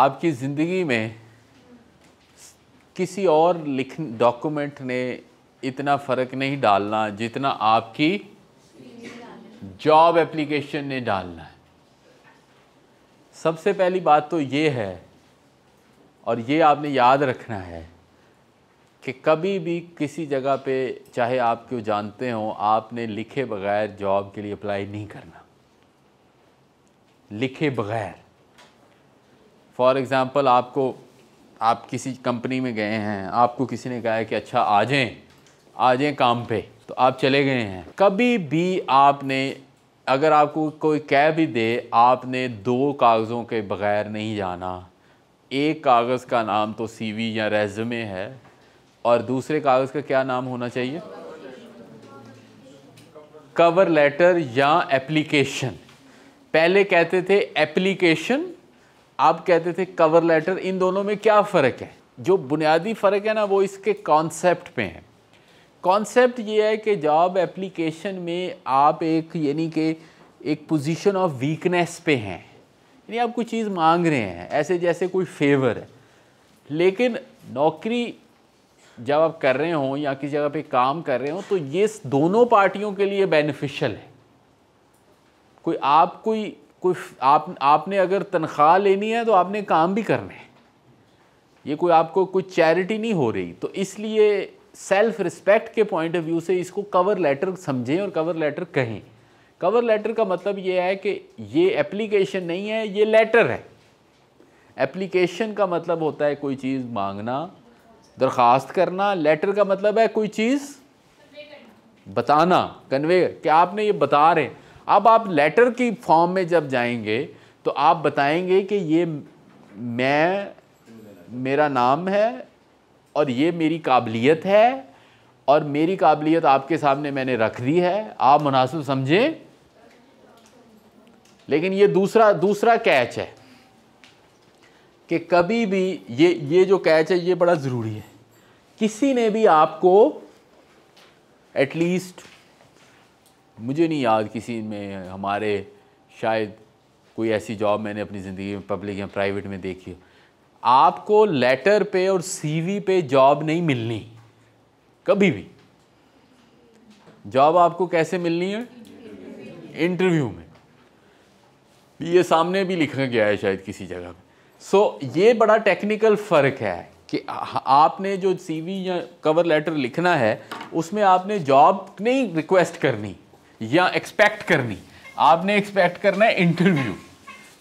आपकी ज़िंदगी में किसी और लिख डॉक्यूमेंट ने इतना फ़र्क नहीं डालना जितना आपकी जॉब एप्लीकेशन ने डालना है सबसे पहली बात तो ये है और ये आपने याद रखना है कि कभी भी किसी जगह पे चाहे आप क्यों जानते हो आपने लिखे बगैर जॉब के लिए अप्लाई नहीं करना लिखे बगैर फॉर एग्ज़ाम्पल आपको आप किसी कंपनी में गए हैं आपको किसी ने कहा है कि अच्छा आ जाएँ आ जाएँ काम पे तो आप चले गए हैं कभी भी आपने अगर आपको कोई कह भी दे आपने दो कागज़ों के बगैर नहीं जाना एक कागज़ का नाम तो सीवी या रेजमे है और दूसरे कागज़ का क्या नाम होना चाहिए कवर लेटर या एप्लीकेशन पहले कहते थे एप्लीकेशन आप कहते थे कवर लेटर इन दोनों में क्या फ़र्क है जो बुनियादी फ़र्क है ना वो इसके कॉन्सेप्ट पे है कॉन्सेप्ट ये है कि जॉब एप्लीकेशन में आप एक यानी कि एक पोजीशन ऑफ वीकनेस पे हैं यानी आप कोई चीज़ मांग रहे हैं ऐसे जैसे कोई फेवर है लेकिन नौकरी जब आप कर रहे हों या किसी जगह पे काम कर रहे हों तो ये दोनों पार्टियों के लिए बेनिफिशियल है कोई आप कोई कोई आप आपने अगर तनख्वाह लेनी है तो आपने काम भी करना है ये कोई आपको कोई चैरिटी नहीं हो रही तो इसलिए सेल्फ रिस्पेक्ट के पॉइंट ऑफ व्यू से इसको कवर लेटर समझें और कवर लेटर कहें कवर लेटर का मतलब ये है कि ये एप्लीकेशन नहीं है ये लेटर है एप्लीकेशन का मतलब होता है कोई चीज़ मांगना दरख्वास्त करना लेटर का मतलब है कोई चीज़ बताना कन्वे कि आपने ये बता रहे हैं अब आप लेटर की फॉर्म में जब जाएंगे तो आप बताएंगे कि ये मैं मेरा नाम है और ये मेरी काबिलियत है और मेरी काबिलियत आपके सामने मैंने रख दी है आप मुनासिब समझें लेकिन ये दूसरा दूसरा कैच है कि कभी भी ये ये जो कैच है ये बड़ा ज़रूरी है किसी ने भी आपको एटलीस्ट मुझे नहीं याद किसी में हमारे शायद कोई ऐसी जॉब मैंने अपनी ज़िंदगी में पब्लिक या प्राइवेट में देखी हो आपको लेटर पे और सीवी पे जॉब नहीं मिलनी कभी भी जॉब आपको कैसे मिलनी है इंटरव्यू में ये सामने भी लिखा गया है शायद किसी जगह में सो so, ये बड़ा टेक्निकल फ़र्क है कि आपने जो सीवी या कवर लेटर लिखना है उसमें आपने जॉब नहीं रिक्वेस्ट करनी या एक्सपेक्ट करनी आपने एक्सपेक्ट करना है इंटरव्यू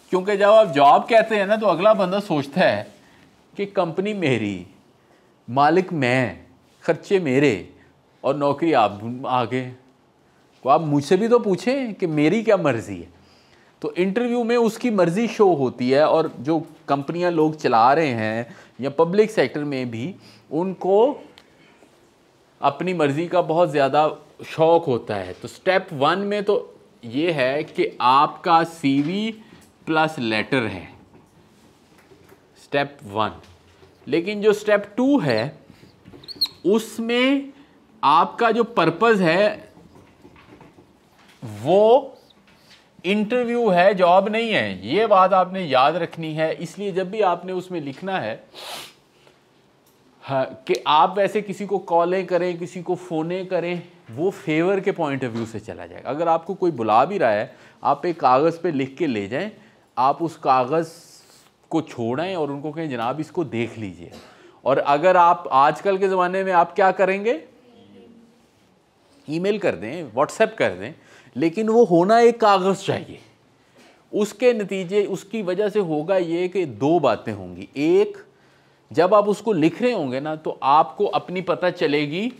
क्योंकि जब आप जॉब कहते हैं ना तो अगला बंदा सोचता है कि कंपनी मेरी मालिक मैं खर्चे मेरे और नौकरी आप आगे तो आप मुझसे भी तो पूछें कि मेरी क्या मर्ज़ी है तो इंटरव्यू में उसकी मर्ज़ी शो होती है और जो कंपनियां लोग चला रहे हैं या पब्लिक सेक्टर में भी उनको अपनी मर्ज़ी का बहुत ज़्यादा शौक होता है तो स्टेप वन में तो ये है कि आपका सीवी प्लस लेटर है स्टेप वन लेकिन जो स्टेप टू है उसमें आपका जो पर्पज़ है वो इंटरव्यू है जॉब नहीं है ये बात आपने याद रखनी है इसलिए जब भी आपने उसमें लिखना है हाँ, कि आप वैसे किसी को कॉलें करें किसी को फ़ोने करें वो फेवर के पॉइंट ऑफ व्यू से चला जाएगा अगर आपको कोई बुला भी रहा है आप एक कागज़ पे लिख के ले जाएं आप उस कागज़ को छोड़ें और उनको कहें जनाब इसको देख लीजिए और अगर आप आजकल के ज़माने में आप क्या करेंगे ईमेल कर दें व्हाट्सएप कर दें लेकिन वो होना एक कागज़ चाहिए उसके नतीजे उसकी वजह से होगा ये कि दो बातें होंगी एक जब आप उसको लिख रहे होंगे ना तो आपको अपनी पता चलेगी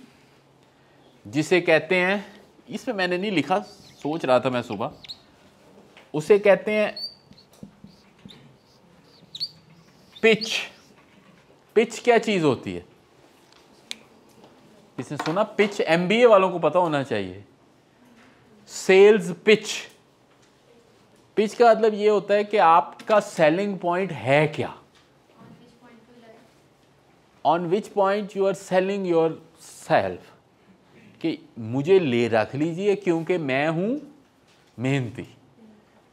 जिसे कहते हैं इस पे मैंने नहीं लिखा सोच रहा था मैं सुबह उसे कहते हैं पिच पिच क्या चीज़ होती है किसने सुना पिच एमबीए वालों को पता होना चाहिए सेल्स पिच पिच का मतलब ये होता है कि आपका सेलिंग पॉइंट है क्या on which point you are selling yourself कि मुझे ले रख लीजिए क्योंकि मैं हूँ मेहनती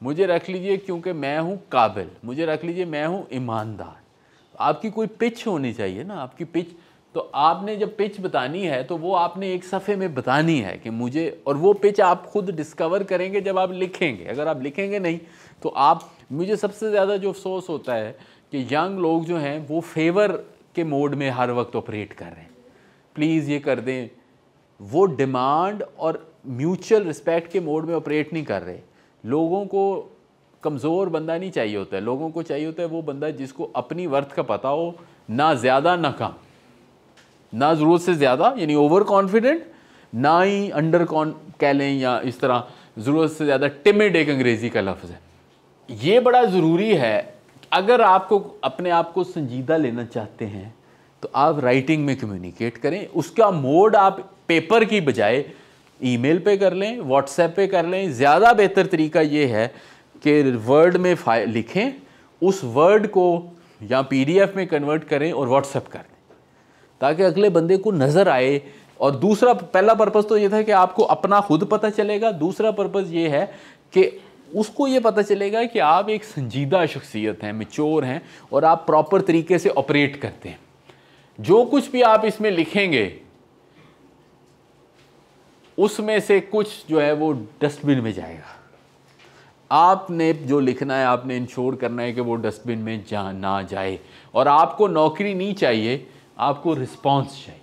मुझे रख लीजिए क्योंकि मैं हूँ काबिल मुझे रख लीजिए मैं हूँ ईमानदार आपकी कोई पिच होनी चाहिए ना आपकी पिच तो आपने जब पिच बतानी है तो वो आपने एक सफ़े में बतानी है कि मुझे और वो पिच आप खुद डिस्कवर करेंगे जब आप लिखेंगे अगर आप लिखेंगे नहीं तो आप मुझे सबसे ज़्यादा जो अफसोस होता है कि यंग लोग जो हैं वो फेवर के मोड में हर वक्त ऑपरेट कर रहे हैं प्लीज़ ये कर दें वो डिमांड और म्यूचुअल रिस्पेक्ट के मोड में ऑपरेट नहीं कर रहे लोगों को कमज़ोर बंदा नहीं चाहिए होता है लोगों को चाहिए होता है वो बंदा जिसको अपनी वर्थ का पता हो ना ज़्यादा ना कम ना ज़रूरत से ज़्यादा यानी ओवर कॉन्फिडेंट ना ही अंडर कॉन कह लें या इस तरह ज़रूरत से ज़्यादा टिमिड एक अंग्रेज़ी का लफ्ज़ है ये बड़ा ज़रूरी है अगर आपको अपने आप को संजीदा लेना चाहते हैं तो आप राइटिंग में कम्युनिकेट करें उसका मोड आप पेपर की बजाय ईमेल पे कर लें व्हाट्सएप पे कर लें ज़्यादा बेहतर तरीका ये है कि वर्ड में लिखें उस वर्ड को या पीडीएफ में कन्वर्ट करें और व्हाट्सएप कर दें ताकि अगले बंदे को नज़र आए और दूसरा पहला पर्पज़ तो ये था कि आपको अपना खुद पता चलेगा दूसरा पर्पज़ ये है कि उसको ये पता चलेगा कि आप एक संजीदा शख्सियत हैं मेच्योर हैं और आप प्रॉपर तरीके से ऑपरेट करते हैं जो कुछ भी आप इसमें लिखेंगे उसमें से कुछ जो है वो डस्टबिन में जाएगा आपने जो लिखना है आपने इंश्योर करना है कि वो डस्टबिन में जा ना जाए और आपको नौकरी नहीं चाहिए आपको रिस्पॉन्स चाहिए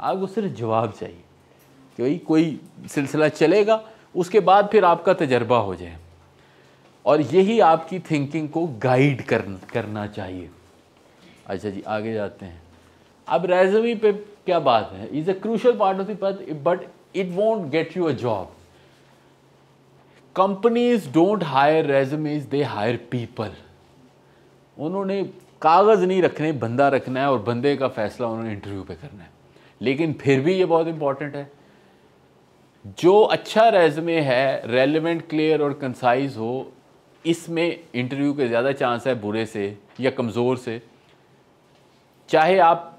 आपको सिर्फ जवाब चाहिए कि भाई कोई सिलसिला चलेगा उसके बाद फिर आपका तजर्बा हो जाए और यही आपकी थिंकिंग को गाइड कर करना चाहिए अच्छा जी आगे जाते हैं अब रेजमी पे क्या बात है is a crucial part of the pad but it won't get you a job. Companies don't hire resumes they hire people उन्होंने कागज़ नहीं रखने बंदा रखना है और बंदे का फैसला उन्होंने इंटरव्यू पे करना है लेकिन फिर भी ये बहुत इंपॉर्टेंट है जो अच्छा रेजमे है रेलिवेंट क्लियर और कंसाइज हो इसमें इंटरव्यू के ज़्यादा चांस है बुरे से या कमज़ोर से चाहे आप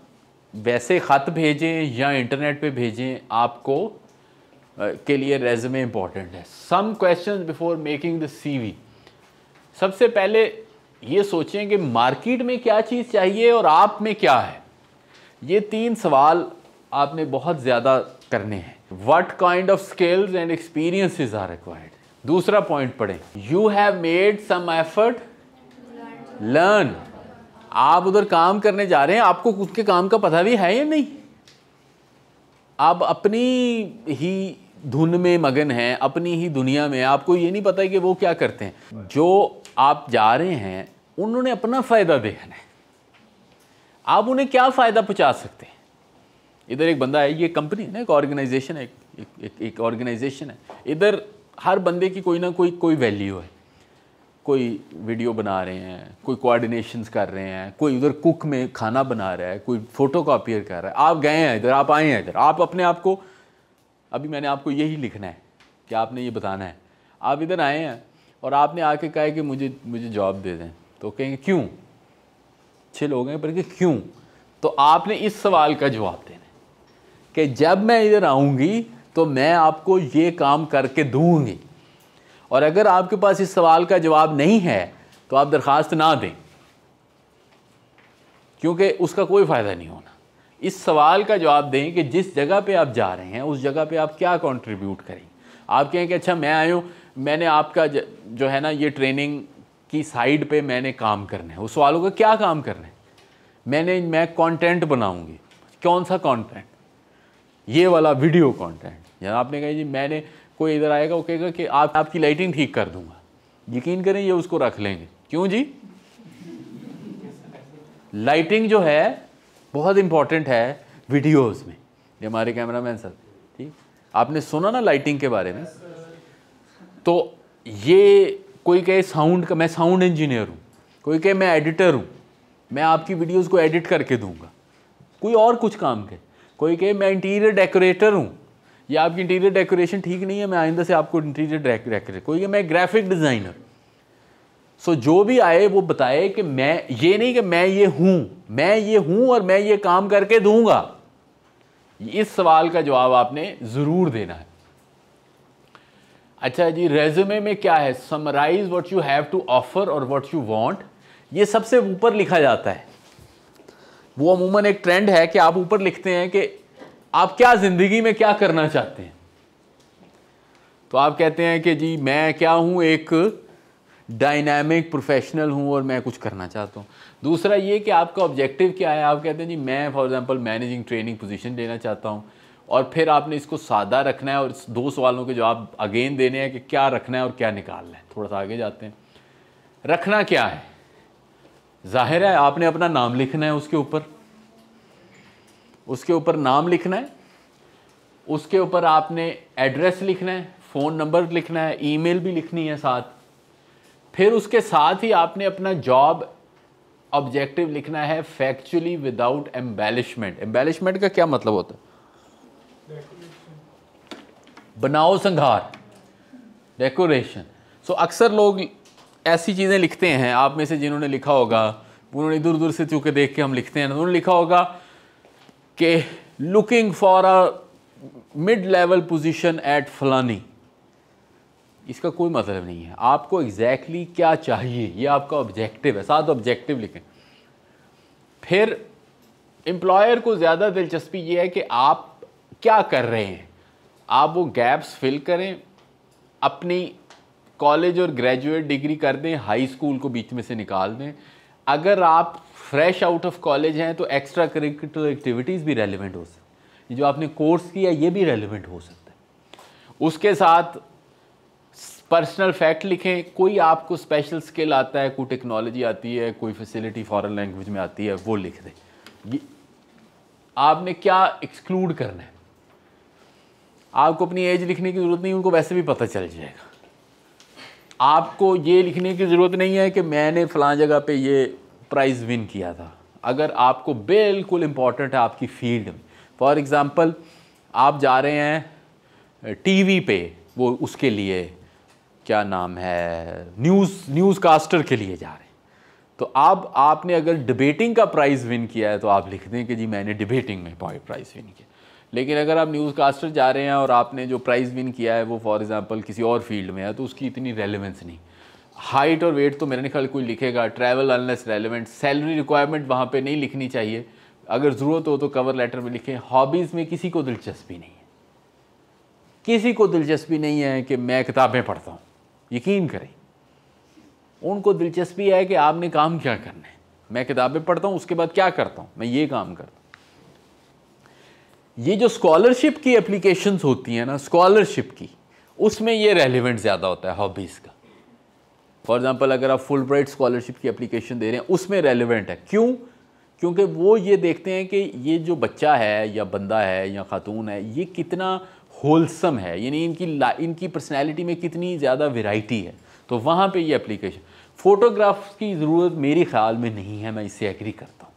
वैसे ख़त भेजें या इंटरनेट पे भेजें आपको के लिए रेजमे इंपॉर्टेंट है some question before making the C सबसे पहले ये सोचें कि मार्केट में क्या चीज़ चाहिए और आप में क्या है ये तीन सवाल आपने बहुत ज़्यादा करने हैं what kind of skills and experiences are required दूसरा पॉइंट पढ़ें you have made some effort learn आप उधर काम करने जा रहे हैं आपको उसके काम का पता भी है या नहीं आप अपनी ही धुन में मगन हैं अपनी ही दुनिया में आपको ये नहीं पता है कि वो क्या करते हैं जो आप जा रहे हैं उन्होंने अपना फ़ायदा देखना है आप उन्हें क्या फ़ायदा पहुँचा सकते हैं इधर एक बंदा है ये कंपनी है ना एक ऑर्गेनाइजेशन है एक एक, ऑर्गेनाइजेशन है इधर हर बंदे की कोई ना कोई कोई वैल्यू है कोई वीडियो बना रहे हैं कोई कोऑर्डिनेशन कर रहे हैं कोई उधर कुक में खाना बना रहा है कोई फ़ोटो कापियर कर रहा है आप गए हैं इधर आप आए हैं इधर आप अपने आप को अभी मैंने आपको यही लिखना है कि आपने ये बताना है आप इधर आए हैं और आपने आके कहा है कि मुझे मुझे जॉब दे दें तो कहेंगे क्यों छः लोग हैं पर कि क्यों तो आपने इस सवाल का जवाब देना है कि जब मैं इधर आऊँगी तो मैं आपको ये काम करके दूँगी और अगर आपके पास इस सवाल का जवाब नहीं है तो आप दरख्वास्त ना दें क्योंकि उसका कोई फ़ायदा नहीं होना इस सवाल का जवाब दें कि जिस जगह पे आप जा रहे हैं उस जगह पे आप क्या कंट्रीब्यूट करें आप कहें कि अच्छा मैं आयूँ हूँ मैंने आपका जो है ना ये ट्रेनिंग की साइड पे मैंने काम करना है उस सवालों का क्या काम करना है मैंने मैं कंटेंट बनाऊंगी कौन सा कंटेंट ये वाला वीडियो कंटेंट या आपने कहा जी मैंने कोई इधर आएगा वो कहेगा कि आप आपकी लाइटिंग ठीक कर दूंगा यकीन करें ये उसको रख लेंगे क्यों जी लाइटिंग जो है बहुत इंपॉर्टेंट है वीडियोस में ये हमारे कैमरा मैन सर ठीक आपने सुना ना लाइटिंग के बारे में तो ये कोई कहे साउंड का मैं साउंड इंजीनियर हूँ कोई कहे मैं एडिटर हूँ मैं आपकी वीडियोस को एडिट करके दूंगा कोई और कुछ काम के कोई कहे मैं इंटीरियर डेकोरेटर हूँ या आपकी इंटीरियर डेकोरेशन ठीक नहीं है मैं आइंदा से आपको इंटीरियर डेकोरेट कोई कहे मैं ग्राफिक डिज़ाइनर सो जो भी आए वो बताए कि मैं ये नहीं कि मैं ये हूँ मैं ये हूँ और मैं ये काम करके दूंगा इस सवाल का जवाब आपने ज़रूर देना है अच्छा जी रेज्यूमे में क्या है summarize what you have to offer और व्हाट यू वांट ये सबसे ऊपर लिखा जाता है वो अमूमन एक ट्रेंड है कि आप ऊपर लिखते हैं कि आप क्या ज़िंदगी में क्या करना चाहते हैं तो आप कहते हैं कि जी मैं क्या हूं एक डायनामिक प्रोफेशनल हूँ और मैं कुछ करना चाहता हूँ दूसरा ये कि आपका ऑब्जेक्टिव क्या है आप कहते हैं जी मैं for example managing training position लेना चाहता हूँ और फिर आपने इसको सादा रखना है और दो सवालों के जवाब अगेन देने हैं कि क्या रखना है और क्या निकालना है थोड़ा सा आगे जाते हैं रखना क्या है जाहिर है आपने अपना नाम लिखना है उसके ऊपर उसके ऊपर नाम लिखना है उसके ऊपर आपने एड्रेस लिखना है फ़ोन नंबर लिखना है ईमेल भी लिखनी है साथ फिर उसके साथ ही आपने अपना जॉब ऑब्जेक्टिव लिखना है फैक्चुअली विदाउट एम्बेलिशमेंट एम्बेलिशमेंट का क्या मतलब होता है बनाओ संघार डेकोरेशन सो so, अक्सर लोग ऐसी चीज़ें लिखते हैं आप में से जिन्होंने लिखा होगा उन्होंने दूर दूर से चूके देख के हम लिखते हैं उन्होंने लिखा होगा कि looking for a mid level position at फलानी इसका कोई मतलब नहीं है आपको एग्जैक्टली exactly क्या चाहिए ये आपका ऑब्जेक्टिव है साथ ऑब्जेक्टिव लिखें फिर एम्प्लॉयर को ज़्यादा दिलचस्पी ये है कि आप क्या कर रहे हैं आप वो गैप्स फिल करें अपनी कॉलेज और ग्रेजुएट डिग्री कर दें हाई स्कूल को बीच में से निकाल दें अगर आप फ्रेश आउट ऑफ कॉलेज हैं तो एक्स्ट्रा करिकुलर एक्टिविटीज़ भी रेलिवेंट हो सकती जो आपने कोर्स किया ये भी रेलिवेंट हो सकता है उसके साथ पर्सनल फैक्ट लिखें कोई आपको स्पेशल स्किल आता है कोई टेक्नोलॉजी आती है कोई फैसिलिटी फॉरेन लैंग्वेज में आती है वो लिख दें आपने क्या एक्सक्लूड करना है आपको अपनी एज लिखने की ज़रूरत नहीं उनको वैसे भी पता चल जाएगा आपको ये लिखने की ज़रूरत नहीं है कि मैंने फलां जगह पे ये प्राइज़ विन किया था अगर आपको बिल्कुल इम्पॉर्टेंट है आपकी फील्ड में फॉर एग्ज़ाम्पल आप जा रहे हैं टीवी पे वो उसके लिए क्या नाम है न्यूज़ न्यूज़ कास्टर के लिए जा रहे हैं तो आप आपने अगर डिबेटिंग का प्राइज़ विन किया है तो आप लिख दें कि जी मैंने डिबेटिंग में प्राइज़ विन किया लेकिन अगर आप न्यूज़ कास्टर जा रहे हैं और आपने जो प्राइज़ विन किया है वो फॉर एग्ज़ाम्पल किसी और फील्ड में है तो उसकी इतनी रेलिवेंस नहीं हाइट और वेट तो मेरे ख्याल कोई लिखेगा travel unless relevant salary requirement वहाँ पर नहीं लिखनी चाहिए अगर ज़रूरत हो तो कवर लेटर में लिखें हॉबीज़ में किसी को दिलचस्पी नहीं है किसी को दिलचस्पी नहीं है कि मैं किताबें पढ़ता हूँ यकीन करें उनको दिलचस्पी है कि आपने काम क्या करना है मैं किताबें पढ़ता हूँ उसके बाद क्या करता हूँ मैं ये काम करता हूँ ये जो स्कॉलरशिप की एप्लीकेशंस होती हैं ना स्कॉलरशिप की उसमें ये रेलिवेंट ज़्यादा होता है हॉबीज़ का फॉर एग्ज़ाम्पल अगर आप फुल ब्राइट स्कॉलरशिप की एप्लीकेशन दे रहे हैं उसमें रेलिवेंट है क्यों क्योंकि वो ये देखते हैं कि ये जो बच्चा है या बंदा है या खातून है ये कितना होलसम है यानी इनकी इनकी पर्सनैलिटी में कितनी ज़्यादा वेराइटी है तो वहाँ पर ये अप्लीकेशन फ़ोटोग्राफ्स की ज़रूरत मेरे ख्याल में नहीं है मैं इससे एग्री करता हूँ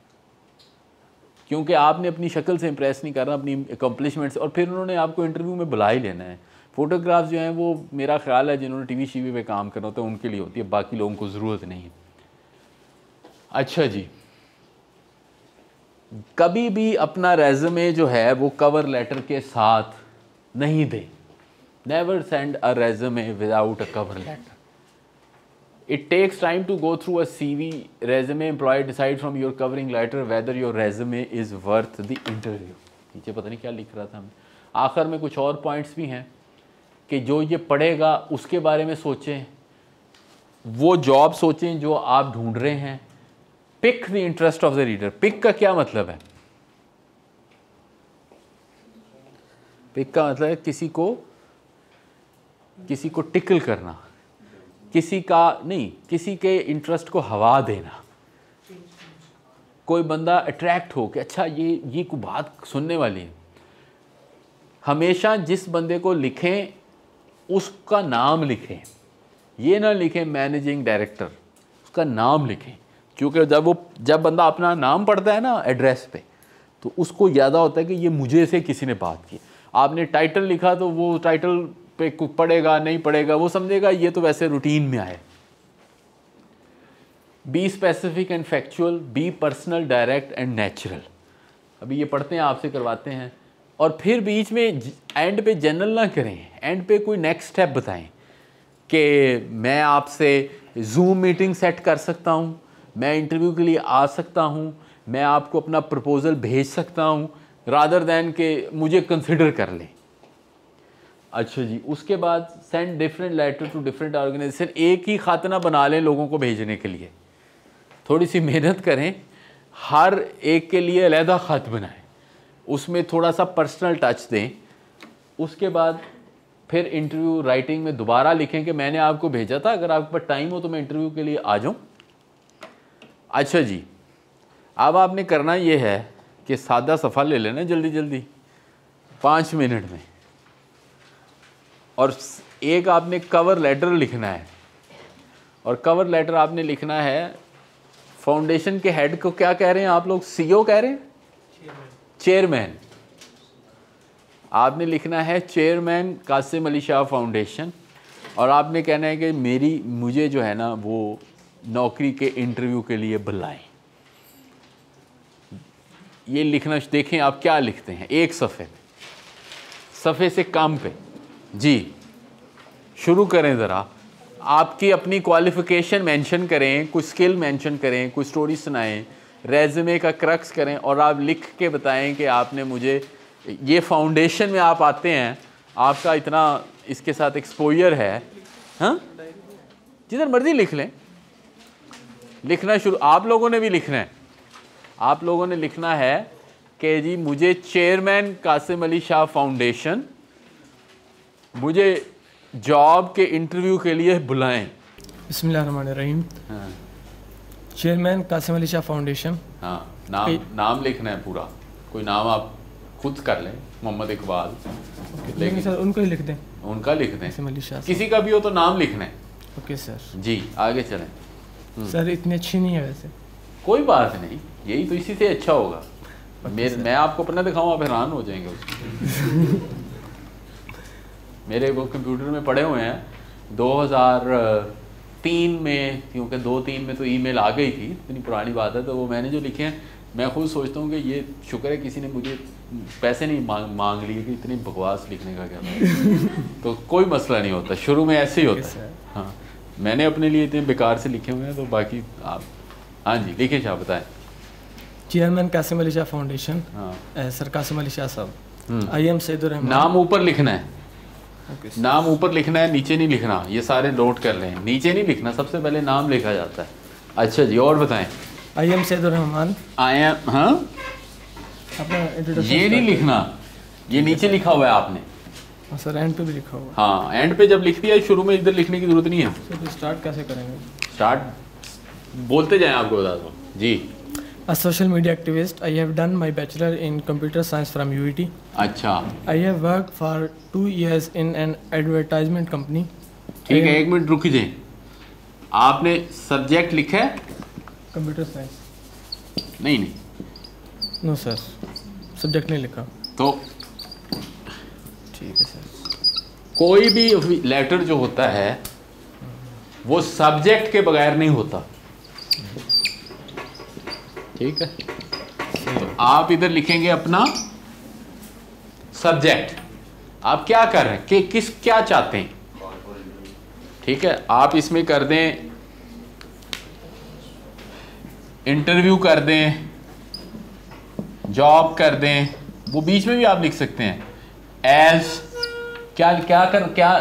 क्योंकि आपने अपनी शक्ल से इम्प्रेस नहीं करना अपनी अकम्पलिशमेंट्स और फिर उन्होंने आपको इंटरव्यू में बुला ही लेना है फ़ोटोग्राफ्स जो हैं वो मेरा ख्याल है जिन्होंने टी वी शीवी पर काम करना होता है उनके लिए होती है बाकी लोगों को ज़रूरत नहीं है अच्छा जी कभी भी अपना रेजमे जो है वो कवर लेटर के साथ नहीं दे never send a resume without a cover letter takes time to go through a C V resume employ decide from your covering letter whether your resume is worth the interview नीचे पता नहीं क्या लिख रहा था हमने आखिर में कुछ और पॉइंट्स भी हैं कि जो ये पढ़ेगा उसके बारे में सोचें वो जॉब सोचें जो आप ढूंढ रहे हैं pique the interest of the reader pique का क्या मतलब है पिक का मतलब है किसी को किसी को टिकल करना किसी का नहीं किसी के इंटरेस्ट को हवा देना कोई बंदा अट्रैक्ट हो कि अच्छा ये ये को बात सुनने वाली है हमेशा जिस बंदे को लिखें उसका नाम लिखें ये ना लिखें मैनेजिंग डायरेक्टर उसका नाम लिखें क्योंकि जब वो जब बंदा अपना नाम पढ़ता है ना एड्रेस पे तो उसको ज़्यादा होता है कि ये मुझे से किसी ने बात की आपने टाइटल लिखा तो वो टाइटल पे कुछ पड़ेगा नहीं पड़ेगा वो समझेगा ये तो वैसे रूटीन में आए be specific and factual be personal direct and natural अभी ये पढ़ते हैं आपसे करवाते हैं और फिर बीच में एंड पे जनरल ना करें एंड पे कोई नेक्स्ट स्टेप बताएं कि मैं आपसे जूम मीटिंग सेट कर सकता हूँ मैं इंटरव्यू के लिए आ सकता हूँ मैं आपको अपना प्रपोज़ल भेज सकता हूँ रादर दैन के मुझे कंसिडर कर लें अच्छा जी उसके बाद send different letter to different organisation एक ही खातना बना लें लोगों को भेजने के लिए थोड़ी सी मेहनत करें हर एक के लिए अलहदा ख़त बनाएं उसमें थोड़ा सा पर्सनल टच दें उसके बाद फिर इंटरव्यू राइटिंग में दोबारा लिखें कि मैंने आपको भेजा था अगर आपके पास टाइम हो तो मैं इंटरव्यू के लिए आ जाऊँ अच्छा जी अब आपने करना ये है कि सादा सफ़ा ले लेना जल्दी जल्दी पाँच मिनट में और एक आपने कवर लेटर लिखना है और कवर लेटर आपने लिखना है फाउंडेशन के हेड को क्या कह रहे हैं आप लोग सीईओ कह रहे हैं चेयरमैन आपने लिखना है चेयरमैन कासिम अली शाह फाउंडेशन और आपने कहना है कि मेरी मुझे जो है ना वो नौकरी के इंटरव्यू के लिए बुलाएं ये लिखना देखें आप क्या लिखते हैं एक सफ़े पे सफ़े से काम पे जी शुरू करें ज़रा आपकी अपनी क्वालिफ़िकेशन मेंशन करें कुछ स्किल मेंशन करें कुछ स्टोरी सुनाएं रेजमे का क्रक्स करें और आप लिख के बताएं कि आपने मुझे ये फाउंडेशन में आप आते हैं आपका इतना इसके साथ एक्सपोजर है हाँ जिधर मर्ज़ी लिख लें लिखना शुरू आप लोगों ने भी लिखना है आप लोगों ने लिखना है कि जी मुझे चेयरमैन कासिम अली शाह फाउंडेशन मुझे जॉब के इंटरव्यू के लिए बुलाएं बसमिल हाँ। चेयरमैन कासिम अली शाह फाउंडेशन हाँ नाम नाम लिखना है पूरा कोई नाम आप खुद कर लें मोहम्मद इकबाल लेकिन सर उनको ही लिख दें उनका लिख दें किसी का भी हो तो नाम लिखना है ओके सर जी आगे चलें सर हम्म। इतनी अच्छी नहीं है वैसे कोई बात नहीं यही तो इसी से अच्छा होगा मेरे मैं आपको अपना दिखाऊँ आप हैरान हो जाएंगे उसमें मेरे वो कंप्यूटर में पड़े हुए हैं 2003 में क्योंकि दो तीन में तो ईमेल आ गई थी इतनी पुरानी बात है तो वो मैंने जो लिखे हैं मैं खुद सोचता हूँ कि ये शुक्र है किसी ने मुझे पैसे नहीं मांग मांग लिए कि इतनी बकवास लिखने का क्या मतलब तो कोई मसला नहीं होता शुरू में ऐसे ही होता है हाँ मैंने अपने लिए इतने बेकार से लिखे हुए हैं तो बाकी आप हाँ जी लिखें शाह बताएं चेयरमैन कासिम अली शाह फाउंडेशन हाँ। सर कासिम अली शाह साहब हम्म। आई एम सैदुर नाम ऊपर लिखना है okay, नाम ऊपर लिखना है नीचे नहीं लिखना ये सारे नोट कर लें नीचे नहीं लिखना सबसे पहले नाम लिखा जाता है अच्छा जी और बताएं I am Rahman I am हाँ ये नहीं लिखना ये नीचे लिखा हुआ है आपने हाँ, सर एंड पे भी लिखा हुआ हाँ एंड पे जब लिख दिया शुरू में इधर लिखने की जरूरत नहीं है स्टार्ट कैसे करेंगे स्टार्ट बोलते जाए आपको बता दो जी A social media activist, I have done my bachelor in computer science from UET. Acha. I have worked for two years in an advertisement company. ठीक है एक मिनट रुक जाए आपने सब्जेक्ट लिखा है कंप्यूटर साइंस नहीं नहीं नो सर सब्जेक्ट नहीं लिखा तो ठीक है सर कोई भी लेटर जो होता है वो सब्जेक्ट के बगैर नहीं होता ठीक है तो आप इधर लिखेंगे अपना सब्जेक्ट आप क्या कर रहे हैं कि किस क्या चाहते हैं ठीक है आप इसमें कर दें इंटरव्यू कर दें जॉब कर दें वो बीच में भी आप लिख सकते हैं एज क्या क्या कर क्या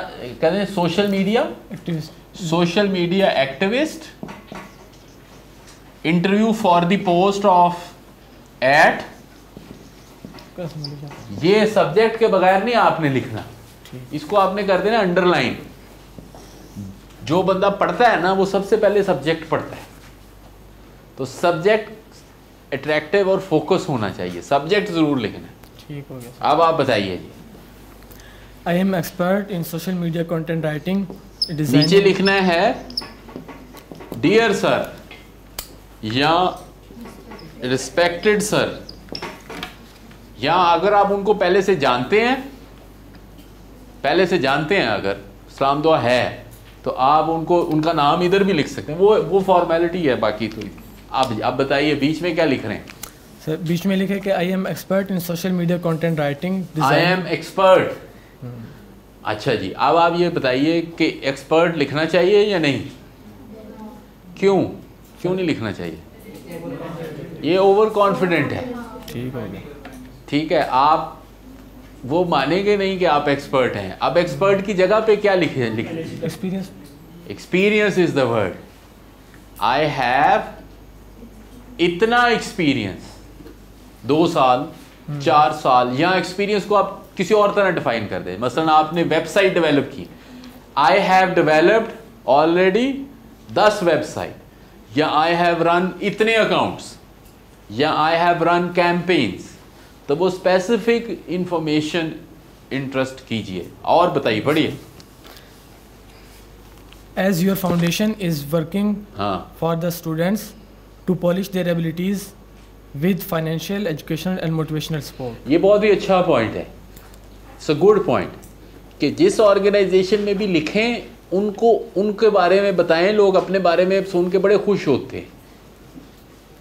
करें social media activist social media activist interview for the post of at ये सब्जेक्ट के बगैर नहीं आपने लिखना इसको आपने कर देना अंडरलाइन जो बंदा पढ़ता है ना वो सबसे पहले सब्जेक्ट पढ़ता है तो सब्जेक्ट अट्रैक्टिव और फोकस होना चाहिए सब्जेक्ट जरूर लिखना ठीक हो गया अब आप बताइए I am expert in social media content writing नीचे लिखना है डियर सर या रिस्पेक्टेड सर या अगर आप उनको पहले से जानते हैं पहले से जानते हैं अगर सलाम दुआ है तो आप उनको उनका नाम इधर भी लिख सकते हैं वो वो फॉर्मेलिटी है बाकी तो आप आप बताइए बीच में क्या लिख रहे हैं सर बीच में लिखे कि I am expert in social media content writing I am expert अच्छा जी अब आप ये बताइए कि एक्सपर्ट लिखना चाहिए या नहीं क्यों क्यों नहीं लिखना चाहिए ये ओवर कॉन्फिडेंट है ठीक है ठीक है आप वो मानेंगे नहीं कि आप एक्सपर्ट हैं अब एक्सपर्ट की जगह पे क्या लिखे लिखे experience experience is the word I have इतना एक्सपीरियंस दो साल हम्म। चार साल या एक्सपीरियंस को आप किसी और तरह डिफाइन कर दें मसलन आपने वेबसाइट डेवलप की आई हैव डेवलप्ड ऑलरेडी दस वेबसाइट या आई हैव रन इतने अकाउंट्स या आई हैव रन कैंपेन्स तो वो स्पेसिफिक इंफॉर्मेशन इंटरेस्ट कीजिए और बताइए पढ़िए as your foundation is working for the students to polish their abilities with financial educational and motivational support ये बहुत ही अच्छा पॉइंट है इट्स अ गुड पॉइंट कि जिस ऑर्गेनाइजेशन में भी लिखें उनको उनके बारे में बताएं लोग अपने बारे में सुन के बड़े खुश होते हैं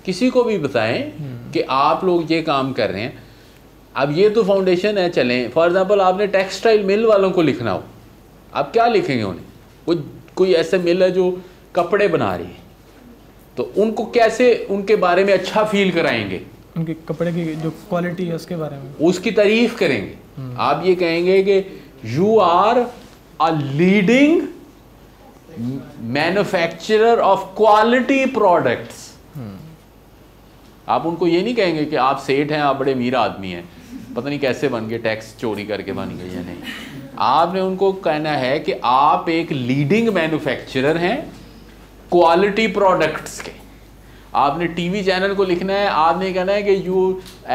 किसी को भी बताएं हम्म। कि आप लोग ये काम कर रहे हैं अब ये तो फाउंडेशन है चलें फॉर एग्ज़ाम्पल आपने टेक्सटाइल मिल वालों को लिखना हो आप क्या लिखेंगे उन्हें वो कोई ऐसे मिल है जो कपड़े बना रही है तो उनको कैसे उनके बारे में अच्छा फील कराएंगे उनके कपड़े की जो क्वालिटी है उसके बारे में उसकी तारीफ करेंगे हम्म। आप ये कहेंगे कि you are a leading manufacturer of quality products आप उनको ये नहीं कहेंगे कि आप सेठ हैं आप बड़े मीर आदमी हैं पता नहीं कैसे बन गए टैक्स चोरी करके बन गए या नहीं आपने उनको कहना है कि आप एक लीडिंग मैन्युफैक्चरर हैं क्वालिटी प्रोडक्ट्स के आपने टीवी चैनल को लिखना है आपने कहना है कि you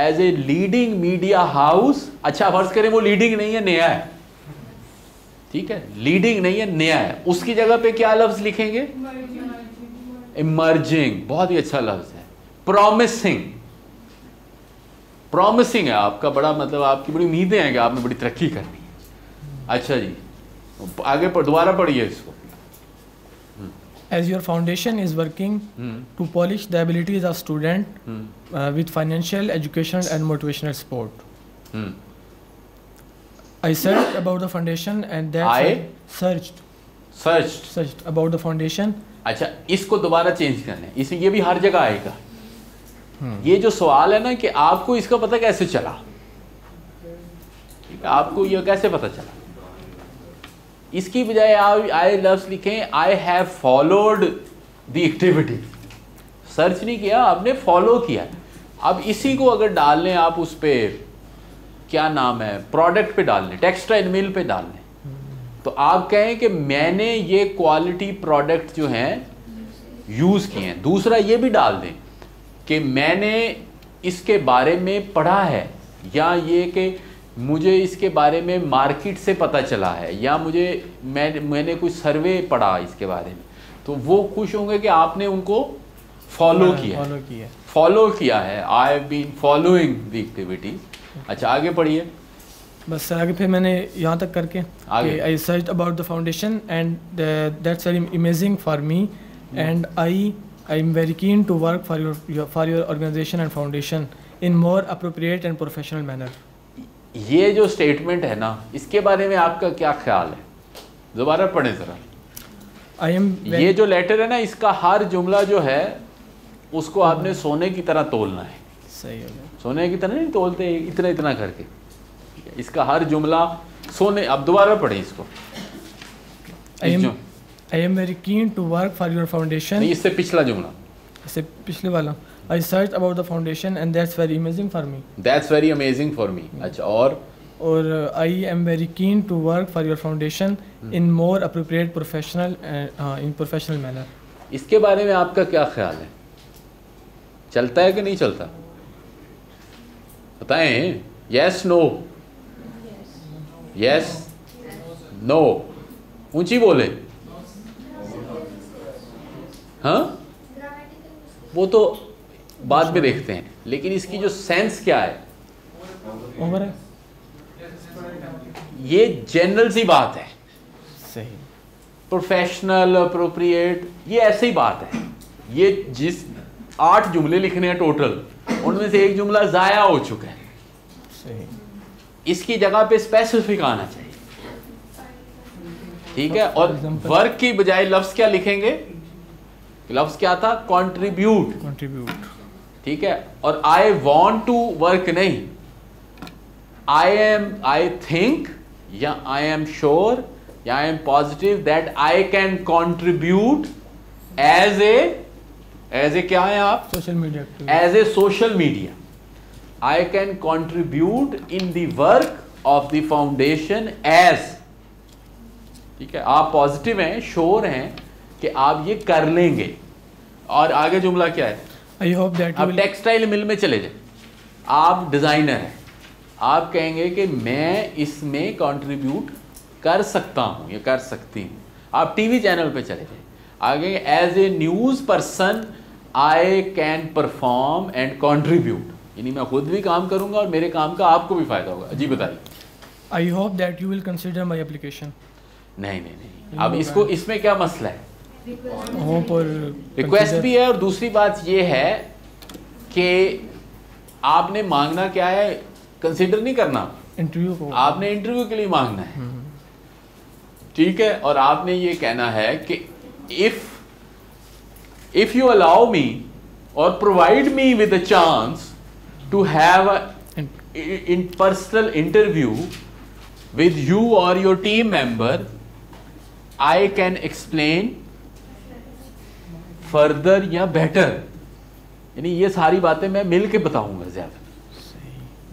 as a leading media house अच्छा फर्ज करें वो लीडिंग नहीं है नया है ठीक है लीडिंग नहीं है नया है उसकी जगह पे क्या लफ्ज लिखेंगे इमर्जिंग बहुत ही अच्छा लफ्ज है प्रॉमिसिंग प्रॉमिसिंग है आपका बड़ा मतलब आपकी बड़ी उम्मीदें हैं कि आपने बड़ी तरक्की करनी है अच्छा जी आगे दोबारा पढ़िए इसको as your foundation is working to polish the abilities of student with financial education and motivational support I searched about the foundation and that I searched searched searched about the foundation अच्छा इसको दोबारा change करने इसमें ये भी हर जगह आएगा hmm. ये जो सवाल है ना कि आपको इसका पता कैसे चला आपको ये कैसे पता चला इसकी बजाय आप आई लफ्स लिखें I have followed the activity search नहीं किया आपने फॉलो किया अब इसी को अगर डाल लें आप उस पर क्या नाम है प्रोडक्ट पे डाल लें टेक्सटाइल मिल पे डाल लें तो आप कहें कि मैंने ये क्वालिटी प्रोडक्ट जो हैं यूज़ किए हैं दूसरा ये भी डाल दें कि मैंने इसके बारे में पढ़ा है या ये कि मुझे इसके बारे में मार्केट से पता चला है या मुझे मैं मैंने कुछ सर्वे पढ़ा इसके बारे में तो वो खुश होंगे कि आपने उनको फॉलो किया फॉलो किया फॉलो किया है I have been following the activities अच्छा आगे पढ़िए बस सर आगे फिर मैंने यहाँ तक करके आगे I search about the foundation and that's very amazing for me and I I am very keen to work for your for your organisation and foundation in more appropriate and professional manner ये जो statement है ना इसके बारे में आपका क्या ख्याल है दोबारा पढ़ें ज़रा आई एम ये जो लेटर है ना इसका हर जुमला जो है उसको आपने hmm. सोने की तरह तोलना है सही है सोने की तरह तो नहीं तोलते इतना इतना करके इसका हर जुमला सोने अब दोबारा पढ़े इसको I am very keen to work for your foundation इससे पिछला जुमला इससे पिछले वाला I search about the foundation and that's very amazing for me that's very amazing for me अच्छा और और I am very keen to work for your foundation in more appropriate professional in professional manner इसके बारे में आपका क्या ख्याल है चलता है कि नहीं चलता बताएं यस नो यस नो ऊंची बोले हाँ वो तो बाद में देखते हैं लेकिन इसकी जो सेंस क्या है ये जनरल सी बात है सही प्रोफेशनल अप्रोप्रिएट ये ऐसी बात है ये जिस आठ जुमले लिखने हैं टोटल उनमें से एक जुमला ज़ाया हो चुका है इसकी जगह पे स्पेसिफिक आना चाहिए ठीक है और वर्क की बजाय लफ्ज़ क्या लिखेंगे लफ्ज़ क्या था कॉन्ट्रीब्यूट कॉन्ट्रीब्यूट ठीक है और आई वॉन्ट टू वर्क नहीं आई एम आई थिंक या आई एम श्योर या I am positive that I can contribute as a as a क्या है आप social media as a social media I can contribute in their work of the foundation as ठीक है आप positive हैं sure हैं कि आप ये कर लेंगे और आगे जुमला क्या है आई होप दैट आप टेक्सटाइल मिल में चले जाए आप डिज़ाइनर हैं आप कहेंगे कि मैं इसमें कॉन्ट्रीब्यूट कर सकता हूँ या कर सकती हूँ आप टीवी चैनल पे चले जाए आगे as a news person I can perform and contribute यानी मैं खुद भी काम करूंगा और मेरे काम का आपको भी फायदा होगा जी बताइए I hope that you will consider my application नहीं नहीं नहीं अब इसको इसमें क्या मसला है रिक्वेस्ट भी है और दूसरी बात ये है कि आपने मांगना क्या है कंसिडर नहीं करना इंटरव्यू को आपने इंटरव्यू के लिए मांगना है हम्म। ठीक है और आपने ये कहना है कि if if you allow me or provide me with a chance to have a in personal interview with you or your team member, I can explain further या better. यानी ये सारी बातें मैं मिल के बताऊंगा ज्यादा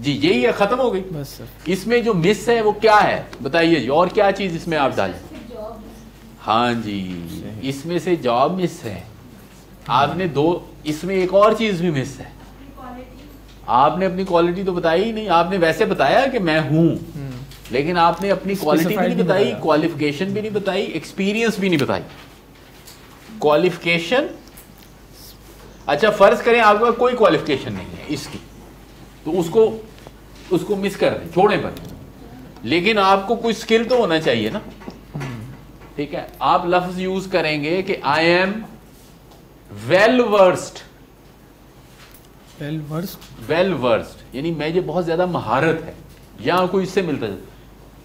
जी यही है खत्म हो गई बस सर इसमें जो मिस है वो क्या है बताइए और क्या चीज इसमें आप डालें हाँ जी इसमें से जॉब मिस है आपने दो इसमें एक और चीज भी मिस है आपने अपनी क्वालिटी तो बताई ही नहीं आपने वैसे बताया कि मैं हूं हम्म। लेकिन आपने अपनी क्वालिटी भी नहीं बताई क्वालिफिकेशन भी नहीं बताई एक्सपीरियंस भी नहीं बताई क्वालिफिकेशन अच्छा फर्ज करें आपके पास कोई क्वालिफिकेशन नहीं है इसकी तो उसको उसको मिस कर रहे छोड़े पर लेकिन आपको कोई स्किल तो होना चाहिए ना हम्म। ठीक है आप लफ्ज यूज करेंगे कि I am well versed well versed well versed यानी मैं ये बहुत ज्यादा महारत है या कोई इससे मिलता है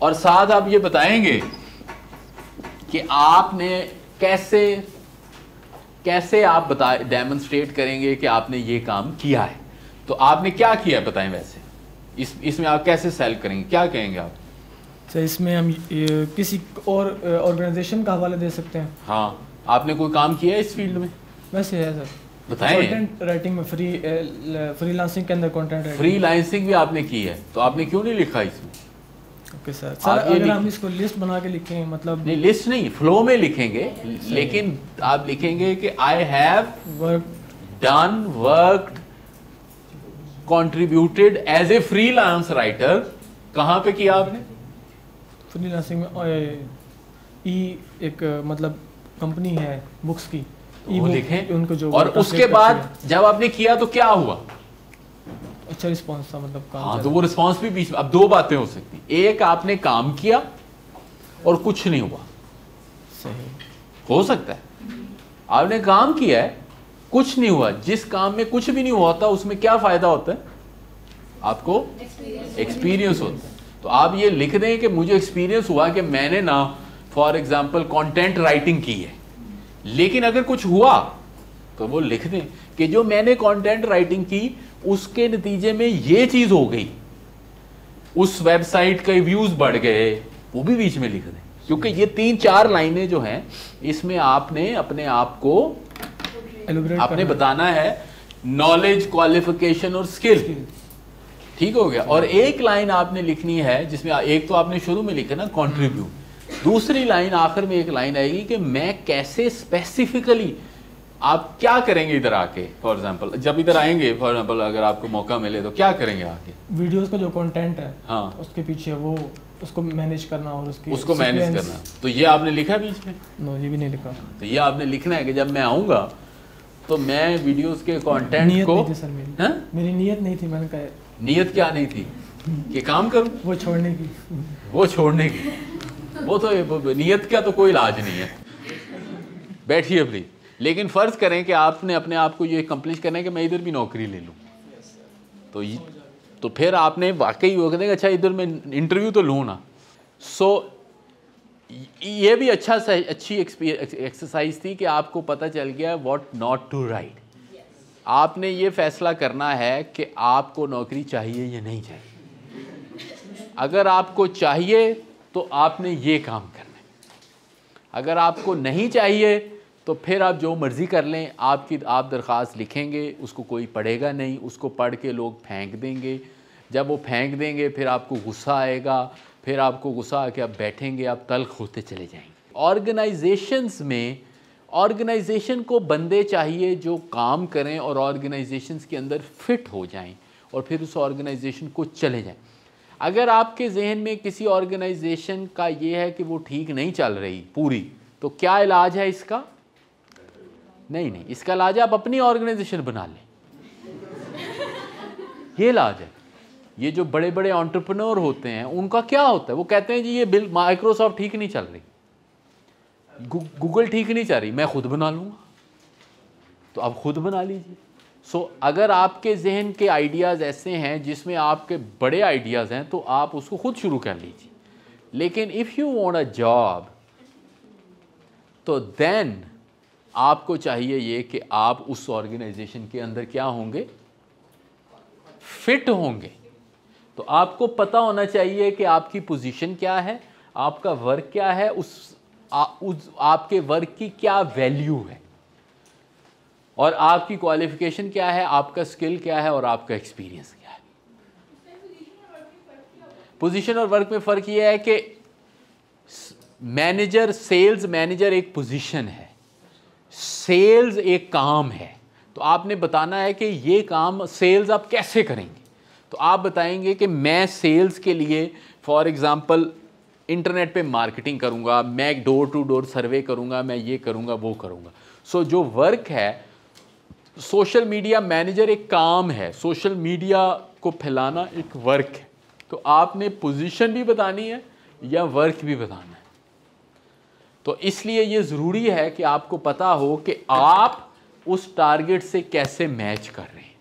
और साथ आप ये बताएंगे कि आपने कैसे कैसे आप बता डेमोन्स्ट्रेट करेंगे कि आपने ये काम किया है तो आपने क्या किया है बताएं वैसे इस इसमें आप कैसे सेल करेंगे क्या कहेंगे आप सर अच्छा, इसमें हम किसी और ऑर्गेनाइजेशन का हवाला दे सकते हैं हाँ आपने कोई काम किया है इस फील्ड में वैसे है सर बताएं कंटेंट राइटिंग में फ्री फ्रीलांसिंग के अंदर कंटेंट राइटिंग फ्रीलांसिंग भी आपने की है तो आपने क्यों नहीं लिखा इसमें ओके सर सर अगर हम इसको लिस्ट बना के लिखें मतलब नहीं लिस्ट नहीं फ्लो में लिखेंगे लेकिन आप लिखेंगे कि I have work done work contributed as a freelance writer कहाँ पे किया आपने फ्रीलांसिंग में ई एक मतलब कंपनी है बुक्स की वो देखें उनको जो और उसके बाद जब आपने किया तो क्या हुआ अच्छा रिस्पॉन्स था मतलब हाँ तो वो रिस्पॉन्स भी बीच अब दो बातें हो सकती एक आपने काम किया और कुछ नहीं हुआ सही हो सकता है आपने काम किया है कुछ नहीं हुआ जिस काम में कुछ भी नहीं हुआ होता उसमें क्या फायदा होता है आपको एक्सपीरियंस होता है तो आप ये लिख दें कि मुझे एक्सपीरियंस हुआ कि मैंने ना फॉर एग्जाम्पल कॉन्टेंट राइटिंग की है लेकिन अगर कुछ हुआ तो वो लिख दें कि जो मैंने कंटेंट राइटिंग की उसके नतीजे में ये चीज हो गई उस वेबसाइट के व्यूज बढ़ गए वो भी बीच में लिख दें क्योंकि ये तीन चार लाइनें जो हैं इसमें आपने अपने आप को आपने बताना है नॉलेज क्वालिफिकेशन और स्किल ठीक हो गया और एक लाइन आपने लिखनी है जिसमें एक तो आपने शुरू में लिखा ना कॉन्ट्रीब्यूट दूसरी लाइन आखिर में एक लाइन आएगी कि मैं कैसे स्पेसिफिकली आप क्या करेंगे इधर आके फॉर एग्जाम्पल जब इधर आएंगे फॉर एग्जाम्पल अगर आपको मौका मिले तो क्या करेंगे आके वीडियोस का जो कंटेंट है हाँ तो उसके पीछे वो उसको मैनेज करना और उसकी उसको मैनेज करना तो ये आपने लिखा बीच में नो ये भी नहीं लिखा तो ये आपने लिखना है कि जब मैं आऊँगा तो मैं वीडियोस के कंटेंट को नहीं सर मेरी, हा? मेरी नीयत नहीं थी मैंने कहा नीयत क्या नहीं थी कि काम करूँ वो छोड़ने की वो छोड़ने की वो तो नीयत का तो कोई इलाज नहीं है बैठिए अभी लेकिन फ़र्ज़ करें कि आपने अपने आप को ये कम्प्लीट करना है कि मैं इधर भी नौकरी ले लूँ तो तो फिर आपने वाकई वो कहते अच्छा इधर मैं इंटरव्यू तो लूँ ना सो ये भी अच्छा अच्छी एक्सरसाइज थी कि आपको पता चल गया व्हाट नॉट टू राइट आपने ये फैसला करना है कि आपको नौकरी चाहिए या नहीं चाहिए अगर आपको चाहिए तो आपने ये काम करना है अगर आपको नहीं चाहिए तो फिर आप जो मर्ज़ी कर लें आपकी आप दरख्वास्त लिखेंगे उसको कोई पढ़ेगा नहीं उसको पढ़ के लोग फेंक देंगे जब वो फेंक देंगे फिर आपको गुस्सा आएगा फिर आपको गुस्सा आके आप बैठेंगे आप तलख होते चले जाएंगे ऑर्गेनाइजेशंस में ऑर्गेनाइजेशन को बंदे चाहिए जो काम करें और ऑर्गेनाइजेशंस के अंदर फिट हो जाएं और फिर उस ऑर्गेनाइजेशन को चले जाएं अगर आपके जहन में किसी ऑर्गेनाइजेशन का ये है कि वो ठीक नहीं चल रही पूरी तो क्या इलाज है इसका नहीं नहीं इसका इलाज आप अपनी ऑर्गेनाइजेशन बना लें ये इलाज है ये जो बड़े बड़े ऑन्टरप्रनोर होते हैं उनका क्या होता है वो कहते हैं जी ये बिल माइक्रोसॉफ्ट ठीक नहीं चल रही गूगल ठीक नहीं चल रही मैं खुद बना लूँगा तो आप खुद बना लीजिए सो so, अगर आपके जहन के आइडियाज़ ऐसे हैं जिसमें आपके बड़े आइडियाज़ हैं तो आप उसको ख़ुद शुरू कर लीजिए लेकिन if you want a job तो देन आपको चाहिए ये कि आप उस ऑर्गेनाइजेशन के अंदर क्या होंगे फिट होंगे तो आपको पता होना चाहिए कि आपकी पोजीशन क्या है आपका वर्क क्या है उस, आ, उस आपके वर्क की क्या वैल्यू है और आपकी क्वालिफ़िकेशन क्या है आपका स्किल क्या है और आपका एक्सपीरियंस क्या है पोजीशन और वर्क में फ़र्क यह है कि मैनेजर सेल्स मैनेजर एक पोजीशन है सेल्स एक काम है तो आपने बताना है कि ये काम सेल्स आप कैसे करेंगे तो आप बताएंगे कि मैं सेल्स के लिए फॉर एग्ज़ाम्पल इंटरनेट पे मार्केटिंग करूँगा मैं डोर टू डोर सर्वे करूँगा मैं ये करूँगा वो करूँगा सो so, जो वर्क है सोशल मीडिया मैनेजर एक काम है सोशल मीडिया को फैलाना एक वर्क है तो आपने पोजीशन भी बतानी है या वर्क भी बताना है तो इसलिए ये ज़रूरी है कि आपको पता हो कि आप उस टारगेट से कैसे मैच कर रहे हैं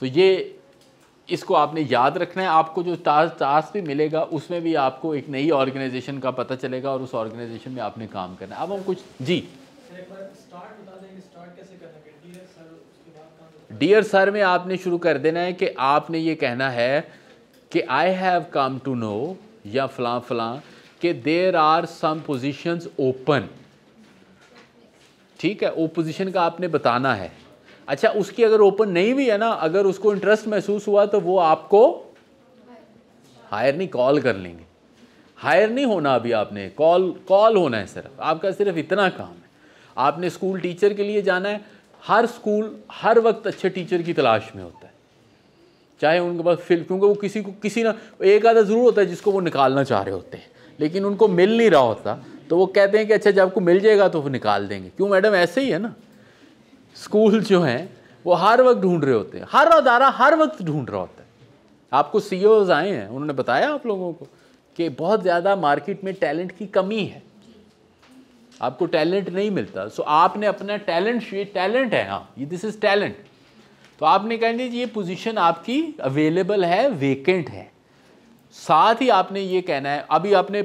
तो ये इसको आपने याद रखना है आपको जो टास्क टास्क भी मिलेगा उसमें भी आपको एक नई ऑर्गेनाइजेशन का पता चलेगा और उस ऑर्गेनाइजेशन में आपने काम करना है अब हम कुछ जी डियर सर में आपने शुरू कर देना है कि आपने ये कहना है कि I have come to know या फलां फलां कि there are some positions open ठीक है ओपोजिशन का आपने बताना है अच्छा उसकी अगर ओपन नहीं भी है ना अगर उसको इंटरेस्ट महसूस हुआ तो वो आपको हायर नहीं कॉल कर लेंगे हायर नहीं होना अभी आपने कॉल कॉल होना है सिर्फ आपका सिर्फ इतना काम है आपने स्कूल टीचर के लिए जाना है हर स्कूल हर वक्त अच्छे टीचर की तलाश में होता है चाहे उनके पास फिल क्योंकि वो किसी को किसी ना एक आधा ज़रूर होता है जिसको वो निकालना चाह रहे होते हैं लेकिन उनको मिल नहीं रहा होता तो वो कहते हैं कि अच्छा जब आपको मिल जाएगा तो वो निकाल देंगे क्यों मैडम ऐसे ही है ना स्कूल जो हैं वो हर वक्त ढूंढ रहे होते हैं हर अदारा हर वक्त ढूंढ रहा होता है आपको सी e आए हैं उन्होंने बताया आप लोगों को कि बहुत ज़्यादा मार्केट में टैलेंट की कमी है आपको टैलेंट नहीं मिलता सो so, आपने अपना टैलेंट ये टैलेंट है हाँ ये दिस इज़ टैलेंट तो आपने कह लीजिए ये पोजीशन आपकी अवेलेबल है वेकेंट है साथ ही आपने ये कहना है अभी आपने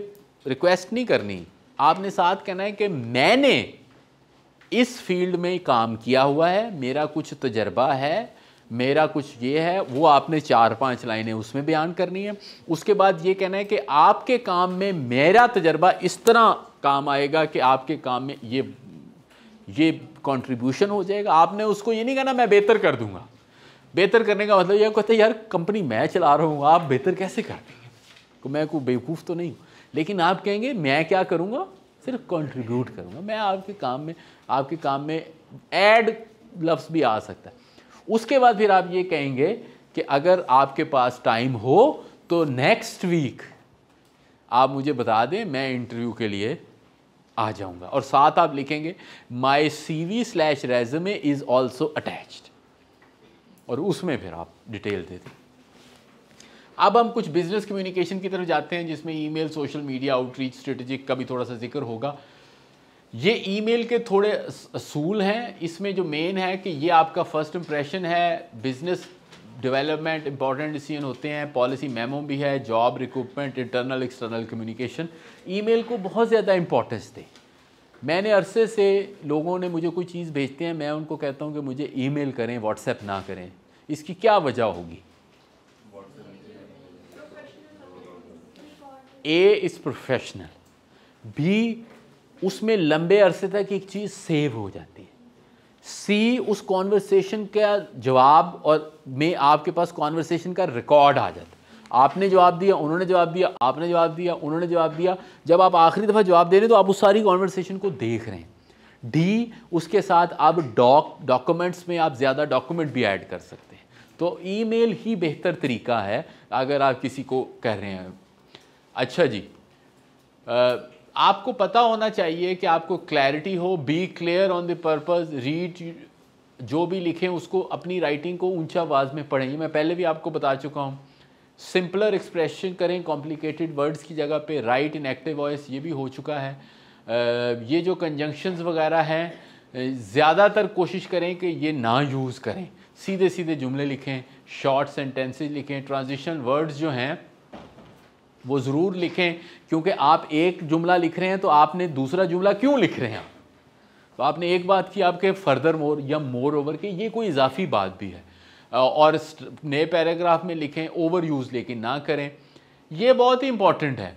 रिक्वेस्ट नहीं करनी आपने साथ कहना है कि मैंने इस फील्ड में काम किया हुआ है मेरा कुछ तजर्बा है मेरा कुछ ये है वो आपने चार पांच लाइनें उसमें बयान करनी है उसके बाद ये कहना है कि आपके काम में मेरा तजर्बा इस तरह काम आएगा कि आपके काम में ये ये कंट्रीब्यूशन हो जाएगा आपने उसको ये नहीं कहना मैं बेहतर कर दूंगा बेहतर करने का मतलब यह कहते यार कंपनी मैं चला रहा हूँ आप बेहतर कैसे कर देंगे तो मैं कोई बेवकूफ़ तो नहीं हूँ लेकिन आप कहेंगे मैं क्या करूँगा सिर्फ कंट्रीब्यूट करूँगा मैं आपके काम में आपके काम में एड लफ्स भी आ सकता है उसके बाद फिर आप ये कहेंगे कि अगर आपके पास टाइम हो तो नेक्स्ट वीक आप मुझे बता दें मैं इंटरव्यू के लिए आ जाऊंगा और साथ आप लिखेंगे my C V slash resume is also attach और उसमें फिर आप डिटेल दे दें अब हम कुछ बिजनेस कम्युनिकेशन की तरफ जाते हैं जिसमें email, social media outreach strategic का भी थोड़ा सा जिक्र होगा ये ईमेल के थोड़े असूल हैं इसमें जो मेन है कि ये आपका फर्स्ट इंप्रेशन है बिजनेस डेवलपमेंट इंपॉर्टेंट डिसीजन होते हैं पॉलिसी मेमो भी है job recruitment internal external communication email को बहुत ज़्यादा इंपॉर्टेंस दें मैंने अरसे से लोगों ने मुझे कोई चीज़ भेजते हैं मैं उनको कहता हूँ कि मुझे ईमेल करें व्हाट्सएप ना करें इसकी क्या वजह होगी ए इज़ प्रोफेशनल भी उसमें लंबे अरसे तक एक चीज़ सेव हो जाती है सी उस कॉन्वर्सेशन का जवाब और में आपके पास कॉन्वर्सेशन का रिकॉर्ड आ जाता आपने जवाब दिया उन्होंने जवाब दिया आपने जवाब दिया उन्होंने जवाब दिया जब आप आखिरी दफ़ा जवाब दे रहे हैं तो आप उस सारी कॉन्वर्सेशन को देख रहे हैं डी उसके साथ आप डॉक डॉक्यूमेंट्स में आप ज़्यादा डॉक्यूमेंट भी ऐड कर सकते हैं तो ईमेल ही बेहतर तरीका है अगर आप किसी को कह रहे हैं अच्छा जी आ, आपको पता होना चाहिए कि आपको क्लैरिटी हो be clear on the purpose read जो भी लिखें उसको अपनी राइटिंग को ऊंचा आवाज़ में पढ़ें मैं पहले भी आपको बता चुका हूँ सिंपलर एक्सप्रेशन करें कॉम्प्लिकेटेड वर्ड्स की जगह पे राइट इन एक्टिव वॉइस ये भी हो चुका है ये जो कंजंक्शंस वगैरह हैं ज़्यादातर कोशिश करें कि ये ना यूज़ करें सीधे सीधे जुमले लिखें शॉर्ट सेंटेंसेज लिखें ट्रांजिशन वर्ड्स जो हैं वो ज़रूर लिखें क्योंकि आप एक जुमला लिख रहे हैं तो आपने दूसरा जुमला क्यों लिख रहे हैं तो आपने एक बात की आपके फर्दर मोर या मोर ओवर के ये कोई इजाफी बात भी है और नए पैराग्राफ में लिखें ओवर यूज़ लेकिन ना करें ये बहुत ही इम्पॉर्टेंट है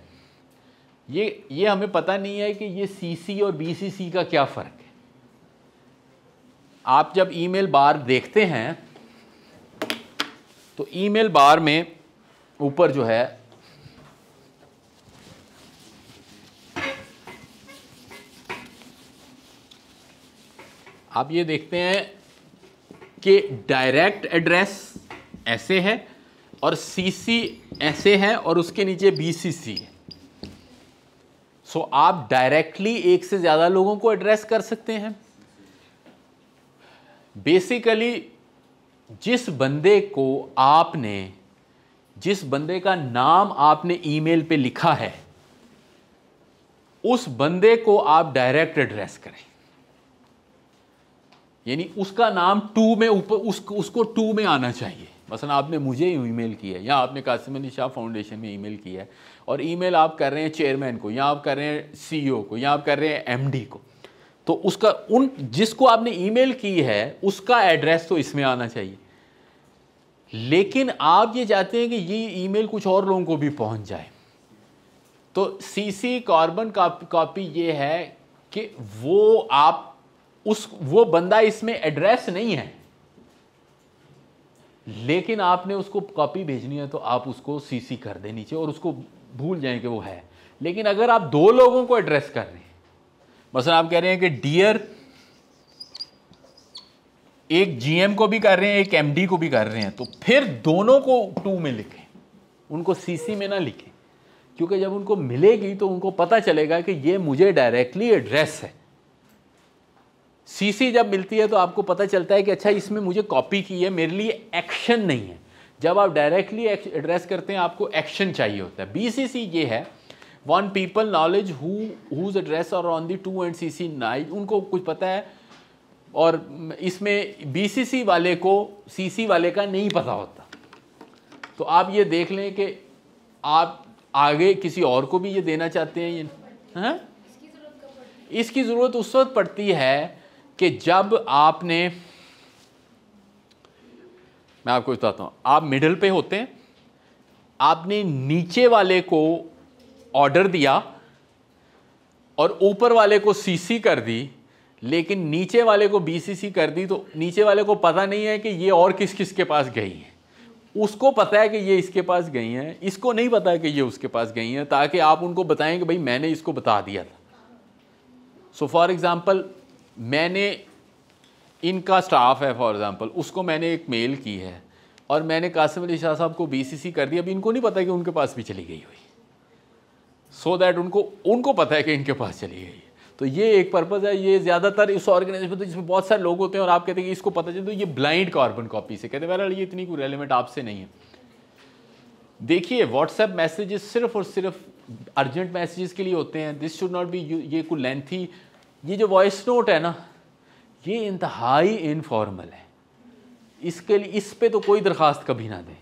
ये ये हमें पता नहीं है कि ये सीसी और बीसीसी का क्या फ़र्क है आप जब ईमेल बार देखते हैं तो ईमेल बार में ऊपर जो है आप ये देखते हैं कि डायरेक्ट एड्रेस ऐसे है और सीसी ऐसे है और उसके नीचे बीसीसी है सो so, आप डायरेक्टली एक से ज़्यादा लोगों को एड्रेस कर सकते हैं बेसिकली जिस बंदे को आपने जिस बंदे का नाम आपने ईमेल पे लिखा है उस बंदे को आप डायरेक्ट एड्रेस करें यानी उसका नाम टू में ऊपर उस, उसको टू में आना चाहिए मसलन आपने मुझे ई मेल किया है या आपने कासिम अली शाह फाउंडेशन में ई मेल किया है और ई मेल आप कर रहे हैं चेयरमैन को या आप कर रहे हैं सीईओ e को या आप कर रहे हैं डी को तो उसका उन जिसको आपने ई मेल की है उसका एड्रेस तो इसमें आना चाहिए लेकिन आप ये चाहते हैं कि ये ईमेल कुछ और लोगों को भी पहुंच जाए तो सीसी कार्बन कॉपी ये है कि वो आप उस वो बंदा इसमें एड्रेस नहीं है लेकिन आपने उसको कॉपी भेजनी है तो आप उसको सीसी कर दें नीचे और उसको भूल जाएं कि वो है लेकिन अगर आप दो लोगों को एड्रेस कर रहे हैं मसल आप कह रहे हैं कि डियर एक जीएम को भी कर रहे हैं एक एमडी को भी कर रहे हैं तो फिर दोनों को टू में लिखें उनको सीसी में ना लिखें क्योंकि जब उनको मिलेगी तो उनको पता चलेगा कि ये मुझे डायरेक्टली एड्रेस है सीसी जब मिलती है तो आपको पता चलता है कि अच्छा इसमें मुझे कॉपी की है मेरे लिए एक्शन नहीं है जब आप डायरेक्टली एड्रेस करते हैं आपको एक्शन चाहिए होता है बीसीसी ये है one people knowledge whose address और on the two and C C नाइज उनको कुछ पता है और इसमें बीसीसी वाले को सीसी वाले का नहीं पता होता तो आप ये देख लें कि आप आगे किसी और को भी ये देना चाहते हैं ये हाँ इसकी ज़रूरत उस वक्त पड़ती है कि जब आपने मैं आपको बताता हूँ आप मिडल पे होते हैं आपने नीचे वाले को ऑर्डर दिया और ऊपर वाले को सीसी कर दी लेकिन नीचे वाले को बीसीसी कर दी तो नीचे वाले को पता नहीं है कि ये और किस किस के पास गई हैं उसको पता है कि ये इसके पास गई हैं इसको नहीं पता है कि ये उसके पास गई हैं ताकि आप उनको बताएं कि भाई मैंने इसको बता दिया था सो फॉर एग्ज़ाम्पल मैंने इनका स्टाफ है फॉर एग्ज़ाम्पल उसको मैंने एक मेल की है और मैंने कासिम अली शाह साहब को बीसीसी कर दिया अभी इनको नहीं पता कि उनके पास भी चली गई हुई सो so दैट उनको उनको पता है कि इनके पास चली गई है तो ये एक पर्पज़ है ये ज़्यादातर इस ऑर्गेनाइजेशन तो जिसमें बहुत सारे लोग होते हैं और आप कहते हैं कि इसको पता चले तो ये ब्लाइंड कार्बन कॉपी से कहते हैं बहरहाल ये इतनी कोई रेलिवेंट आपसे नहीं है देखिए व्हाट्सएप मैसेजेस सिर्फ और सिर्फ अर्जेंट मैसेजेस के लिए होते हैं दिस शुड नॉट बी ये कोई लेंथी ये जो वॉइस नोट है ना ये इंतहाई इनफॉर्मल है इसके लिए इस पर तो कोई दरख्वास्त कभी ना दें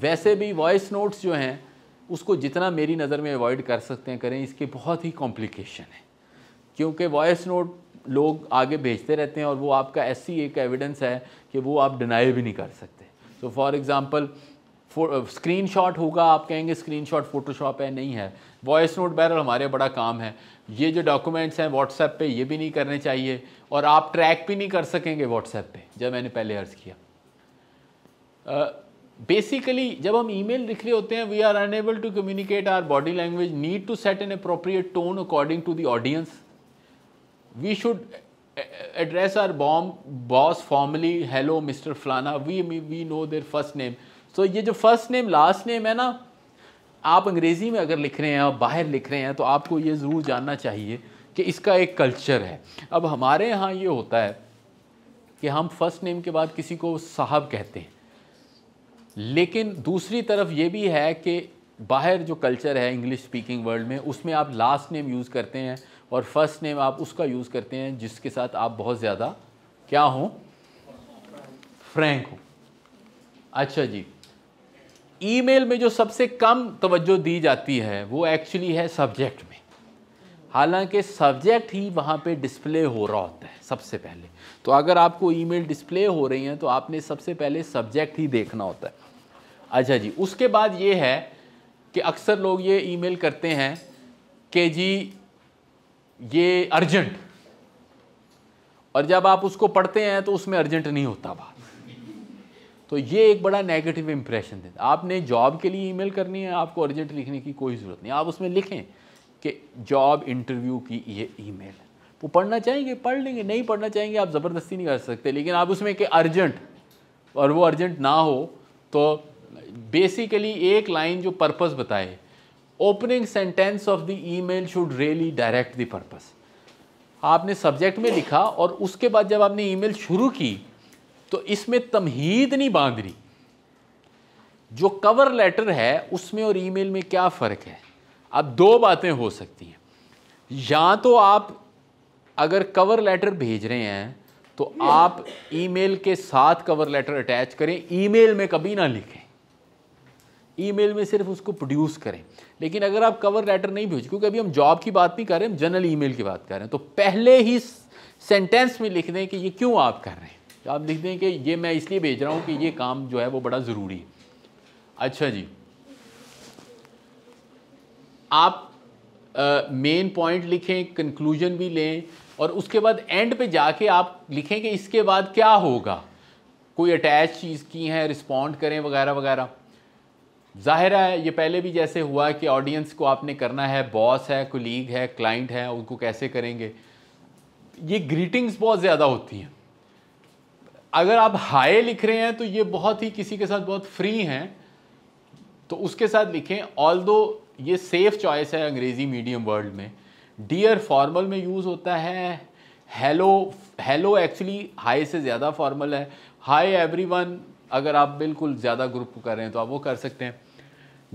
वैसे भी वॉइस नोट्स जो हैं उसको जितना मेरी नज़र में अवॉइड कर सकते हैं करें इसके बहुत ही कॉम्प्लिकेशन है क्योंकि वॉइस नोट लोग आगे भेजते रहते हैं और वो आपका ऐसी एक एविडेंस है कि वो आप डिनाई भी नहीं कर सकते तो फॉर एग्ज़ाम्पल स्क्रीन शॉट होगा आप कहेंगे स्क्रीन शॉट फोटोशॉप है नहीं है वॉइस नोट बैरल हमारे बड़ा काम है ये जो डॉक्यूमेंट्स हैं व्हाट्सएप पे ये भी नहीं करने चाहिए और आप ट्रैक भी नहीं कर सकेंगे व्हाट्सएप पे जब मैंने पहले अर्ज़ किया बेसिकली uh, जब हम ईमेल लिख रहे होते हैं we are unable to communicate our body language need to set an appropriate tone according to the audience we should address our बॉम बॉस फॉर्मली हेलो मिस्टर फलाना we we know their first name so ये जो first name last name है ना आप अंग्रेज़ी में अगर लिख रहे हैं और बाहर लिख रहे हैं तो आपको ये ज़रूर जानना चाहिए कि इसका एक कल्चर है अब हमारे यहाँ ये होता है कि हम फर्स्ट नेम के बाद किसी को साहब कहते हैं लेकिन दूसरी तरफ ये भी है कि बाहर जो कल्चर है इंग्लिश स्पीकिंग वर्ल्ड में उसमें आप लास्ट नेम यूज़ करते हैं और फर्स्ट नेम आप उसका यूज़ करते हैं जिसके साथ आप बहुत ज़्यादा क्या हों फ्रैंक हो अच्छा जी ईमेल में जो सबसे कम तवज्जो दी जाती है वो एक्चुअली है सब्जेक्ट में हालांकि सब्जेक्ट ही वहाँ पे डिस्प्ले हो रहा होता है सबसे पहले तो अगर आपको ईमेल डिस्प्ले हो रही हैं तो आपने सबसे पहले सब्जेक्ट ही देखना होता है अच्छा जी उसके बाद ये है कि अक्सर लोग ये ईमेल करते हैं कि जी ये अर्जेंट और जब आप उसको पढ़ते हैं तो उसमें अर्जेंट नहीं होता बात तो ये एक बड़ा नेगेटिव इम्प्रेशन देता आपने जॉब के लिए ईमेल करनी है आपको अर्जेंट लिखने की कोई ज़रूरत नहीं आप उसमें लिखें कि जॉब इंटरव्यू की ये ईमेल है वो पढ़ना चाहेंगे पढ़ लेंगे नहीं पढ़ना चाहेंगे आप ज़बरदस्ती नहीं कर सकते लेकिन आप उसमें कि अर्जेंट और वो अर्जेंट ना हो तो बेसिकली एक लाइन जो पर्पज़ बताए opening sentence of the email should really direct the आपने सब्जेक्ट में लिखा और उसके बाद जब आपने ईमेल शुरू की तो इसमें तमहीद नहीं बांध रही जो कवर लेटर है उसमें और ईमेल में क्या फ़र्क है अब दो बातें हो सकती हैं या तो आप अगर कवर लेटर भेज रहे हैं तो आप ईमेल के साथ कवर लेटर अटैच करें ईमेल में कभी ना लिखें ईमेल में सिर्फ उसको प्रोड्यूस करें लेकिन अगर आप कवर लेटर नहीं भेज क्योंकि अभी हम जॉब की बात नहीं कर रहे हम जनरल ईमेल की बात कर रहे हैं तो पहले ही सेंटेंस में लिख दें कि ये क्यों आप कर रहे हैं तो आप लिख दें कि ये मैं इसलिए भेज रहा हूँ कि ये काम जो है वो बड़ा ज़रूरी है अच्छा जी आप मेन पॉइंट लिखें कंक्लूजन भी लें और उसके बाद एंड पे जाके आप लिखें कि इसके बाद क्या होगा कोई अटैच चीज़ की हैं रिस्पॉन्ड करें वगैरह वगैरह ज़ाहिर है ये पहले भी जैसे हुआ कि ऑडियंस को आपने करना है बॉस है कोलीग है क्लाइंट है उनको कैसे करेंगे ये ग्रीटिंग्स बहुत ज़्यादा होती हैं अगर आप हाय लिख रहे हैं तो ये बहुत ही किसी के साथ बहुत फ्री हैं तो उसके साथ लिखें ऑल दो ये सेफ चॉइस है अंग्रेज़ी मीडियम वर्ल्ड में डियर फॉर्मल में यूज़ होता है हेलो हेलो एक्चुअली हाई से ज़्यादा फॉर्मल है हाई एवरीवन अगर आप बिल्कुल ज़्यादा ग्रुप कर रहे हैं तो आप वो कर सकते हैं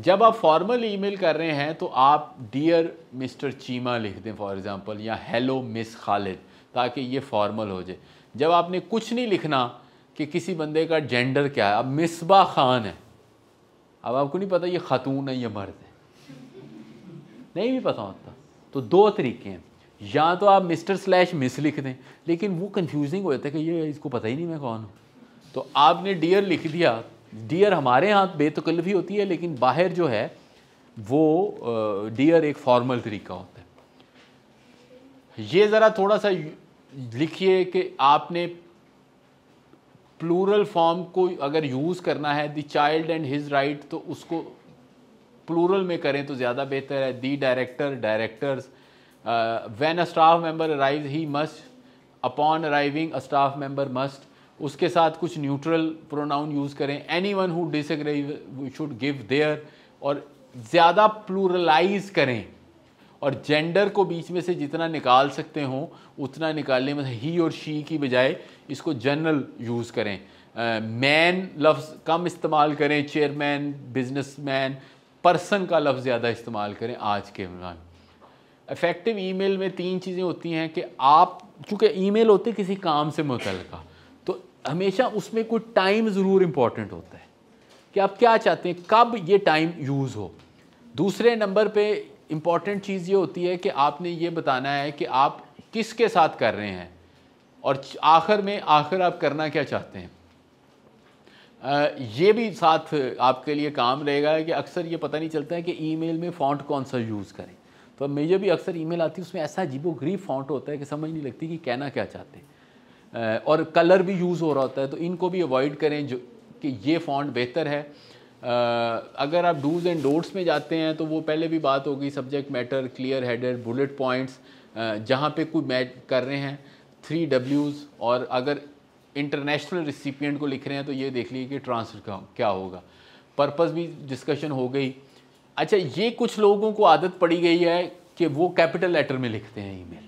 जब आप फॉर्मल ईमेल कर रहे हैं तो आप डियर मिस्टर चीमा लिख दें फॉर एग्ज़ाम्पल या हेलो मिस खालिद ताकि ये फॉर्मल हो जाए जब आपने कुछ नहीं लिखना कि किसी बंदे का जेंडर क्या है अब मिसबा खान है अब आपको नहीं पता ये खातून है या मर्द है नहीं भी पता होता तो दो तरीके हैं या तो आप मिस्टर स्लैश मिस लिख दें लेकिन वो कंफ्यूजिंग हो जाता है कि ये इसको पता ही नहीं मैं कौन हूँ तो आपने डियर लिख दिया डियर हमारे यहाँ बेतकल्फी होती है लेकिन बाहर जो है वो डियर एक फॉर्मल तरीका होता है ये ज़रा थोड़ा सा लिखिए कि आपने प्लूरल फॉर्म को अगर यूज़ करना है the child and his right तो उसको प्लूरल में करें तो ज़्यादा बेहतर है the director directors when a staff member arrive he must upon arriving a staff member must उसके साथ कुछ न्यूट्रल प्रोनाउन यूज़ करें anyone who disagree should give their और ज़्यादा प्लूरलाइज करें और जेंडर को बीच में से जितना निकाल सकते हों उतना निकालने में ही और शी की बजाय इसको जनरल यूज़ करें मैन लफ्ज़ कम इस्तेमाल करें चेयरमैन बिजनेसमैन पर्सन का लफ्ज़ ज़्यादा इस्तेमाल करें आज के दौरान इफ़ेक्टिव ईमेल में तीन चीज़ें होती हैं कि आप चूँकि ईमेल होते किसी काम से मुतल तो हमेशा उसमें कोई टाइम ज़रूर इम्पॉर्टेंट होता है कि आप क्या चाहते हैं कब ये टाइम यूज़ हो दूसरे नंबर पे इम्पॉर्टेंट चीज़ ये होती है कि आपने ये बताना है कि आप किसके साथ कर रहे हैं और आखिर में आखिर आप करना क्या चाहते हैं ये भी साथ आपके लिए काम रहेगा कि अक्सर ये पता नहीं चलता है कि ईमेल में फ़ॉन्ट कौन सा यूज़ करें तो मुझे भी अक्सर ईमेल आती है उसमें ऐसा अजीबो गरीब फ़ॉन्ट होता है कि समझ नहीं लगती कि कहना क्या चाहते हैं और कलर भी यूज़ हो रहा होता है तो इनको भी अवॉइड करें जो कि ये फ़ॉन्ट बेहतर है अगर आप डूज एंड डोट्स में जाते हैं तो वो पहले भी बात होगी subject matter clear header bullet points जहाँ पे कोई मैच कर रहे हैं थ्री डब्ल्यूज़ और अगर इंटरनेशनल रिसिपियंट को लिख रहे हैं तो ये देख लीजिए कि ट्रांसफर का क्या होगा पर्पस भी डिस्कशन हो गई अच्छा ये कुछ लोगों को आदत पड़ी गई है कि वो कैपिटल लेटर में लिखते हैं ईमेल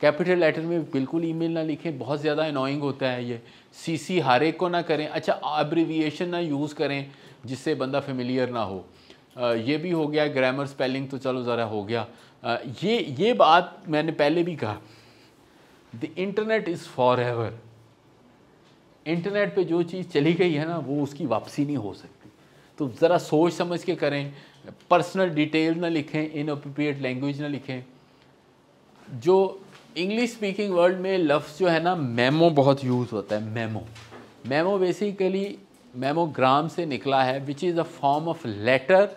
कैपिटल लेटर में बिल्कुल ईमेल ना लिखें बहुत ज़्यादा अनोइंग होता है ये सीसी हर एक को ना करें अच्छा एब्रीविएशन ना यूज़ करें जिससे बंदा फेमिलियर ना हो ये भी हो गया ग्रामर स्पेलिंग तो चलो ज़रा हो गया ये ये बात मैंने पहले भी कहा the internet is forever internet पे जो चीज़ चली गई है ना वो उसकी वापसी नहीं हो सकती तो ज़रा सोच समझ के करें पर्सनल डिटेल ना लिखें इन अप्रोप्रिएट लैंग्वेज ना लिखें जो इंग्लिश स्पीकिंग वर्ल्ड में लफ्ज़ जो है ना मेमो बहुत यूज़ होता है मेमो मेमो बेसिकली मेमोग्राम से निकला है which is a form of letter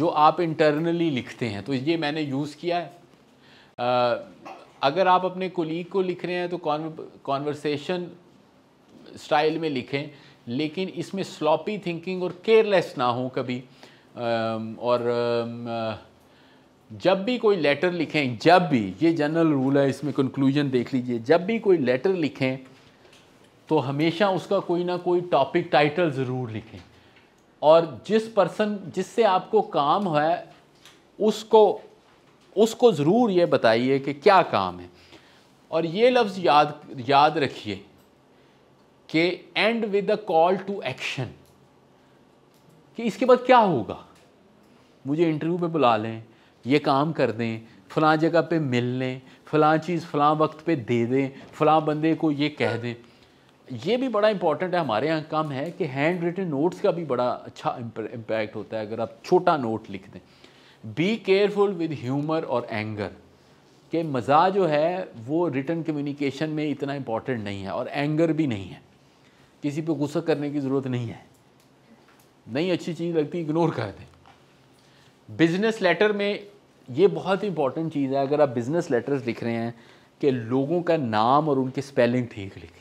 जो आप इंटरनली लिखते हैं तो ये मैंने यूज़ किया है आ, अगर आप अपने कोलीग को लिख रहे हैं तो कॉन्वर्सेशन स्टाइल में लिखें लेकिन इसमें स्लॉपी थिंकिंग और केयरलेस ना हो कभी और जब भी कोई लेटर लिखें जब भी ये जनरल रूल है इसमें कंक्लूजन देख लीजिए जब भी कोई लेटर लिखें तो हमेशा उसका कोई ना कोई टॉपिक टाइटल ज़रूर लिखें और जिस पर्सन जिससे आपको काम है उसको उसको ज़रूर ये बताइए कि क्या काम है और ये लफ्ज़ याद याद रखिए कि end with a call to action कि इसके बाद क्या होगा मुझे इंटरव्यू पे बुला लें ये काम कर दें फ़लाँ जगह पे मिल लें फला चीज़ फ़लाँ वक्त पे दे दें फ़लाँ बंदे को ये कह दें ये भी बड़ा इंपॉर्टेंट है हमारे यहाँ कम है कि हैंड रिटन नोट्स का भी बड़ा अच्छा इम्पैक्ट होता है अगर आप छोटा नोट लिख दें बी केयरफुल विद ह्यूमर और एंगर के मज़ा जो है वो रिटर्न कम्युनिकेशन में इतना इम्पॉर्टेंट नहीं है और एंगर भी नहीं है किसी पे गुस्सा करने की ज़रूरत नहीं है नहीं अच्छी चीज़ लगती इग्नोर कर दें बिज़नेस लेटर में ये बहुत इंपॉर्टेंट चीज़ है अगर आप बिज़नेस लेटर्स लिख रहे हैं कि लोगों का नाम और उनकी स्पेलिंग ठीक लिखें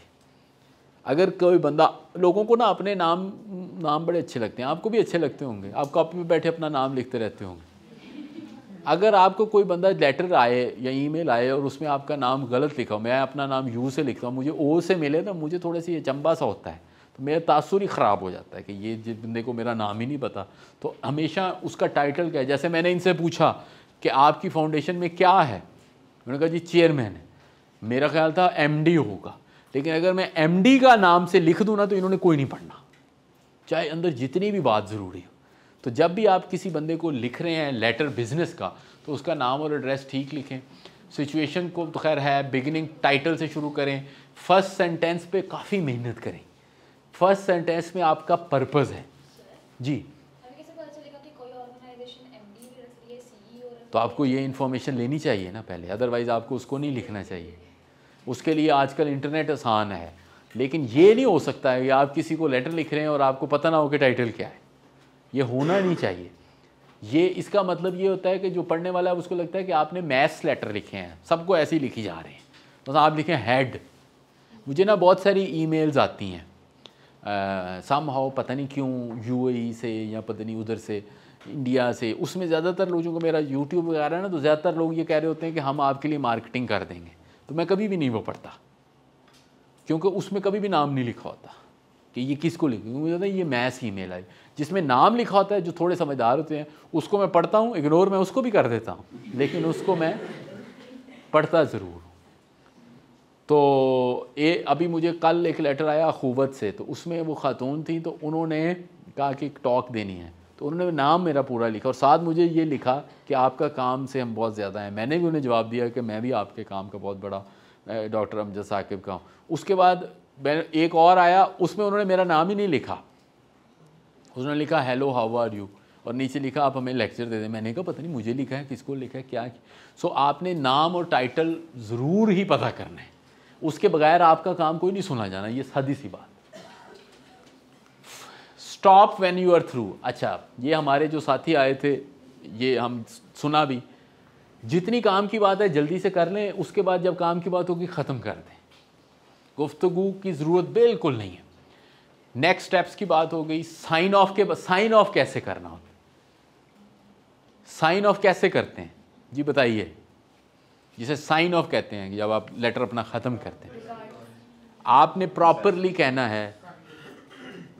अगर कोई बंदा लोगों को ना अपने नाम नाम बड़े अच्छे लगते हैं आपको भी अच्छे लगते होंगे आप कॉपी में बैठे अपना नाम लिखते रहते होंगे अगर आपको कोई बंदा लेटर आए या ईमेल आए और उसमें आपका नाम गलत लिखा हो मैं अपना नाम यू से लिखता हूँ मुझे ओ से मिले ना तो मुझे थोड़ा सा ये चंबा सा होता है तो मेरा तासुर ही ख़राब हो जाता है कि ये जिस बंदे को मेरा नाम ही नहीं पता तो हमेशा उसका टाइटल क्या है जैसे मैंने इनसे पूछा कि आपकी फाउंडेशन में क्या है उन्होंने कहा जी चेयरमैन है मेरा ख्याल था एम होगा लेकिन अगर मैं एम का नाम से लिख दूँ ना तो इन्होंने कोई नहीं पढ़ना चाहे अंदर जितनी भी बात ज़रूरी हो तो जब भी आप किसी बंदे को लिख रहे हैं लेटर बिजनेस का तो उसका नाम और एड्रेस ठीक लिखें सिचुएशन को तो खैर है बिगिनिंग टाइटल से शुरू करें फर्स्ट सेंटेंस पे काफ़ी मेहनत करें फर्स्ट सेंटेंस में आपका पर्पज़ है जी e तो आपको ये इन्फॉर्मेशन लेनी चाहिए ना पहले अदरवाइज़ आपको उसको नहीं लिखना चाहिए उसके लिए आजकल इंटरनेट आसान है लेकिन ये नहीं हो सकता है कि आप किसी को लेटर लिख रहे हैं और आपको पता ना हो कि टाइटल क्या है ये होना नहीं चाहिए ये इसका मतलब ये होता है कि जो पढ़ने वाला है उसको लगता है कि आपने मैथ्स लेटर लिखे हैं सबको ऐसे ही लिखी जा रहे हैं मतलब तो आप लिखें हेड मुझे ना बहुत सारी ईमेल्स आती हैं सम हाउ पता नहीं क्यों यू e से या पता नहीं उधर से इंडिया से उसमें ज़्यादातर लोगों को मेरा यूट्यूब वगैरह है ना तो ज़्यादातर लोग ये कह रहे होते हैं कि हम आपके लिए मार्केटिंग कर देंगे तो मैं कभी भी नहीं वो पढ़ता क्योंकि उसमें कभी भी नाम नहीं लिखा होता कि ये किसको लिखा मुझे ये मैथ्स ही मेल आई जिसमें नाम लिखा होता है जो थोड़े समझदार होते हैं उसको मैं पढ़ता हूँ इग्नोर मैं उसको भी कर देता हूँ लेकिन उसको मैं पढ़ता ज़रूर हूँ तो ये अभी मुझे कल एक लेटर आया खूबत से तो उसमें वो ख़ातून थी तो उन्होंने कहा कि टॉक देनी है तो उन्होंने नाम मेरा पूरा लिखा और साथ मुझे ये लिखा कि आपका काम से हम बहुत ज़्यादा हैं मैंने भी उन्हें जवाब दिया कि मैं भी आपके काम का बहुत बड़ा डॉक्टर अमजद साकिब का हूँ उसके बाद मैं एक और आया उसमें उन्होंने मेरा नाम ही नहीं लिखा उसने लिखा हेलो हाउ आर यू और नीचे लिखा आप हमें लेक्चर दे दें मैंने कहा पता नहीं मुझे लिखा है किसको लिखा है क्या सो so, आपने नाम और टाइटल ज़रूर ही पता करना है उसके बगैर आपका काम कोई नहीं सुना जाना ये सदी सी बात stop when you are through अच्छा ये हमारे जो साथी आए थे ये हम सुना भी जितनी काम की बात है जल्दी से कर लें उसके बाद जब काम की बात होगी ख़त्म कर दें गुफ्तु की ज़रूरत बिल्कुल नहीं है नेक्स्ट स्टेप्स की बात हो गई साइन ऑफ के साइन ऑफ कैसे करना होता साइन ऑफ कैसे करते हैं जी बताइए जिसे साइन ऑफ कहते हैं जब आप लेटर अपना ख़त्म करते हैं आपने प्रॉपरली कहना है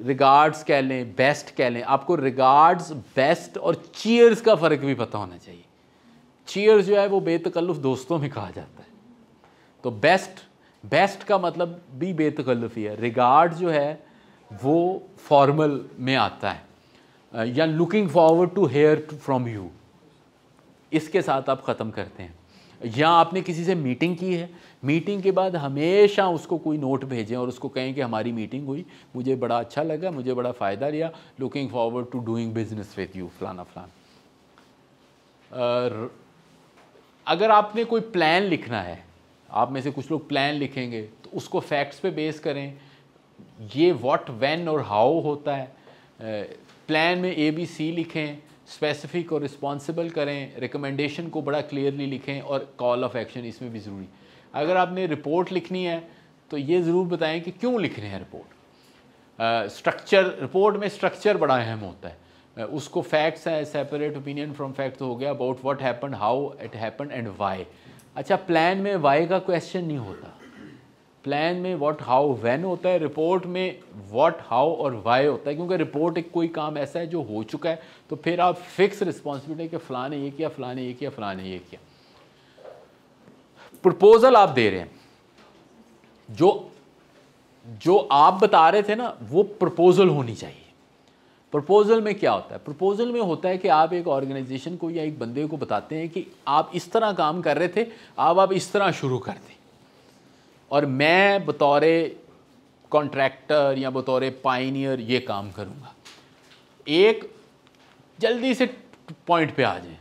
रिगार्ड्स कह लें बेस्ट कह लें आपको रिगार्ड्स बेस्ट और चीयर्स का फ़र्क भी पता होना चाहिए चीयर्स जो है वो बेतकल्लुफ़ दोस्तों में कहा जाता है तो बेस्ट बेस्ट का मतलब भी बेतकल्लुफ़ ही है रिगार्ड जो है वो फॉर्मल में आता है या looking forward to hear from you इसके साथ आप ख़त्म करते हैं या आपने किसी से मीटिंग की है मीटिंग के बाद हमेशा उसको कोई नोट भेजें और उसको कहें कि हमारी मीटिंग हुई मुझे बड़ा अच्छा लगा मुझे बड़ा फ़ायदा लिया looking forward to doing business with you फलाना फलान अगर आपने कोई प्लान लिखना है आप में से कुछ लोग प्लान लिखेंगे तो उसको फैक्ट्स पे बेस करें ये व्हाट व्हेन और हाउ होता है प्लान में ए बी सी लिखें स्पेसिफिक और रिस्पॉन्सिबल करें रिकमेंडेशन को बड़ा क्लियरली लिखें और कॉल ऑफ एक्शन इसमें भी ज़रूरी अगर आपने रिपोर्ट लिखनी है तो ये ज़रूर बताएं कि क्यों लिख रहे हैं रिपोर्ट स्ट्रक्चर रिपोर्ट में स्ट्रक्चर बड़ा अहम होता है uh, उसको फैक्ट्स हैं सेपरेट ओपिनियन फ्रॉम फैक्ट हो गया about what happen how it happen and why अच्छा प्लान में वाई का क्वेश्चन नहीं होता प्लान में व्हाट हाउ व्हेन होता है रिपोर्ट में व्हाट हाउ और वाई होता है क्योंकि रिपोर्ट एक कोई काम ऐसा है जो हो चुका है तो फिर आप फिक्स रिस्पॉन्सिबिलिटी कि फ़लाने ने ये किया फ़लाने ने ये किया फ़लाने ने ये किया प्रपोजल आप दे रहे हैं जो जो आप बता रहे थे ना वो प्रपोजल होनी चाहिए प्रपोजल में क्या होता है प्रपोजल में होता है कि आप एक ऑर्गेनाइजेशन को या एक बंदे को बताते हैं कि आप इस तरह काम कर रहे थे आप आप इस तरह शुरू कर दें और मैं बतौर कॉन्ट्रैक्टर या बतौर पाइनियर ये काम करूँगा एक जल्दी से पॉइंट पे आ जाए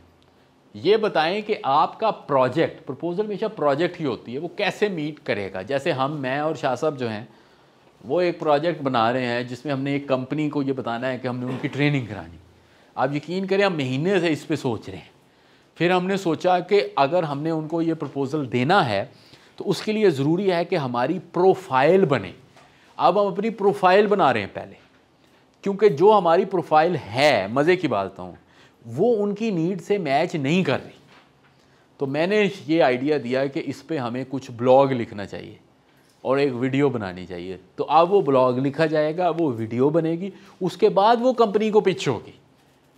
ये बताएं कि आपका प्रोजेक्ट प्रपोजल हमेशा प्रोजेक्ट ही होती है वो कैसे मीट करेगा जैसे हम मैं और शाह साहब जो हैं वो एक प्रोजेक्ट बना रहे हैं जिसमें हमने एक कंपनी को ये बताना है कि हमने उनकी ट्रेनिंग करानी आप यकीन करें हम महीने से इस पर सोच रहे हैं फिर हमने सोचा कि अगर हमने उनको ये प्रपोज़ल देना है तो उसके लिए ज़रूरी है कि हमारी प्रोफाइल बने अब हम अपनी प्रोफाइल बना रहे हैं पहले क्योंकि जो हमारी प्रोफाइल है मज़े की बात हूँ वो उनकी नीड से मैच नहीं कर रही तो मैंने ये आइडिया दिया कि इस पर हमें कुछ ब्लॉग लिखना चाहिए और एक वीडियो बनानी चाहिए तो अब वो ब्लॉग लिखा जाएगा वो वीडियो बनेगी उसके बाद वो कंपनी को पिच होगी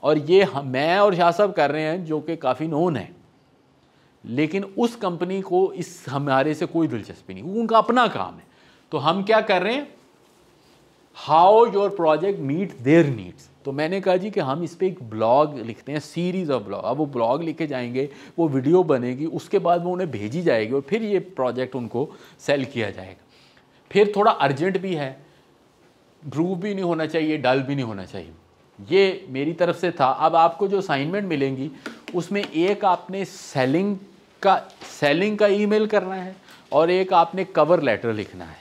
और ये हम, मैं और शाह साहब कर रहे हैं जो कि काफ़ी नोन है लेकिन उस कंपनी को इस हमारे से कोई दिलचस्पी नहीं उनका अपना काम है तो हम क्या कर रहे हैं how your project meet their needs तो मैंने कहा जी कि हम इस पर एक ब्लॉग लिखते हैं सीरीज़ ऑफ ब्लॉग अब वो ब्लॉग लिखे जाएंगे वो वीडियो बनेगी उसके बाद वो उन्हें भेजी जाएगी और फिर ये प्रोजेक्ट उनको सेल किया जाएगा फिर थोड़ा अर्जेंट भी है ड्रूव भी नहीं होना चाहिए डल भी नहीं होना चाहिए ये मेरी तरफ से था अब आपको जो असाइनमेंट मिलेंगी उसमें एक आपने सेलिंग का सेलिंग का ईमेल करना है और एक आपने कवर लेटर लिखना है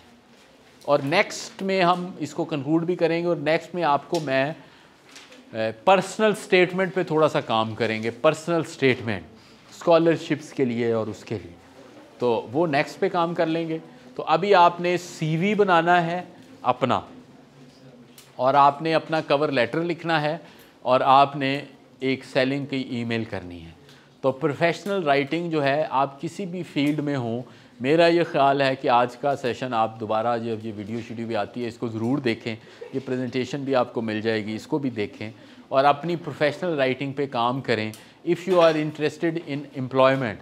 और नेक्स्ट में हम इसको कंक्लूड भी करेंगे और नेक्स्ट में आपको मैं पर्सनल स्टेटमेंट पे थोड़ा सा काम करेंगे पर्सनल स्टेटमेंट स्कॉलरशिप्स के लिए और उसके लिए तो वो नेक्स्ट पे काम कर लेंगे तो अभी आपने सीवी बनाना है अपना और आपने अपना कवर लेटर लिखना है और आपने एक सेलिंग की ईमेल करनी है तो प्रोफेशनल राइटिंग जो है आप किसी भी फील्ड में हों मेरा ये ख्याल है कि आज का सेशन आप दोबारा जब ये वीडियो शीडियो भी आती है इसको ज़रूर देखें ये प्रेजेंटेशन भी आपको मिल जाएगी इसको भी देखें और अपनी प्रोफेशनल राइटिंग पे काम करें if you are interested in employment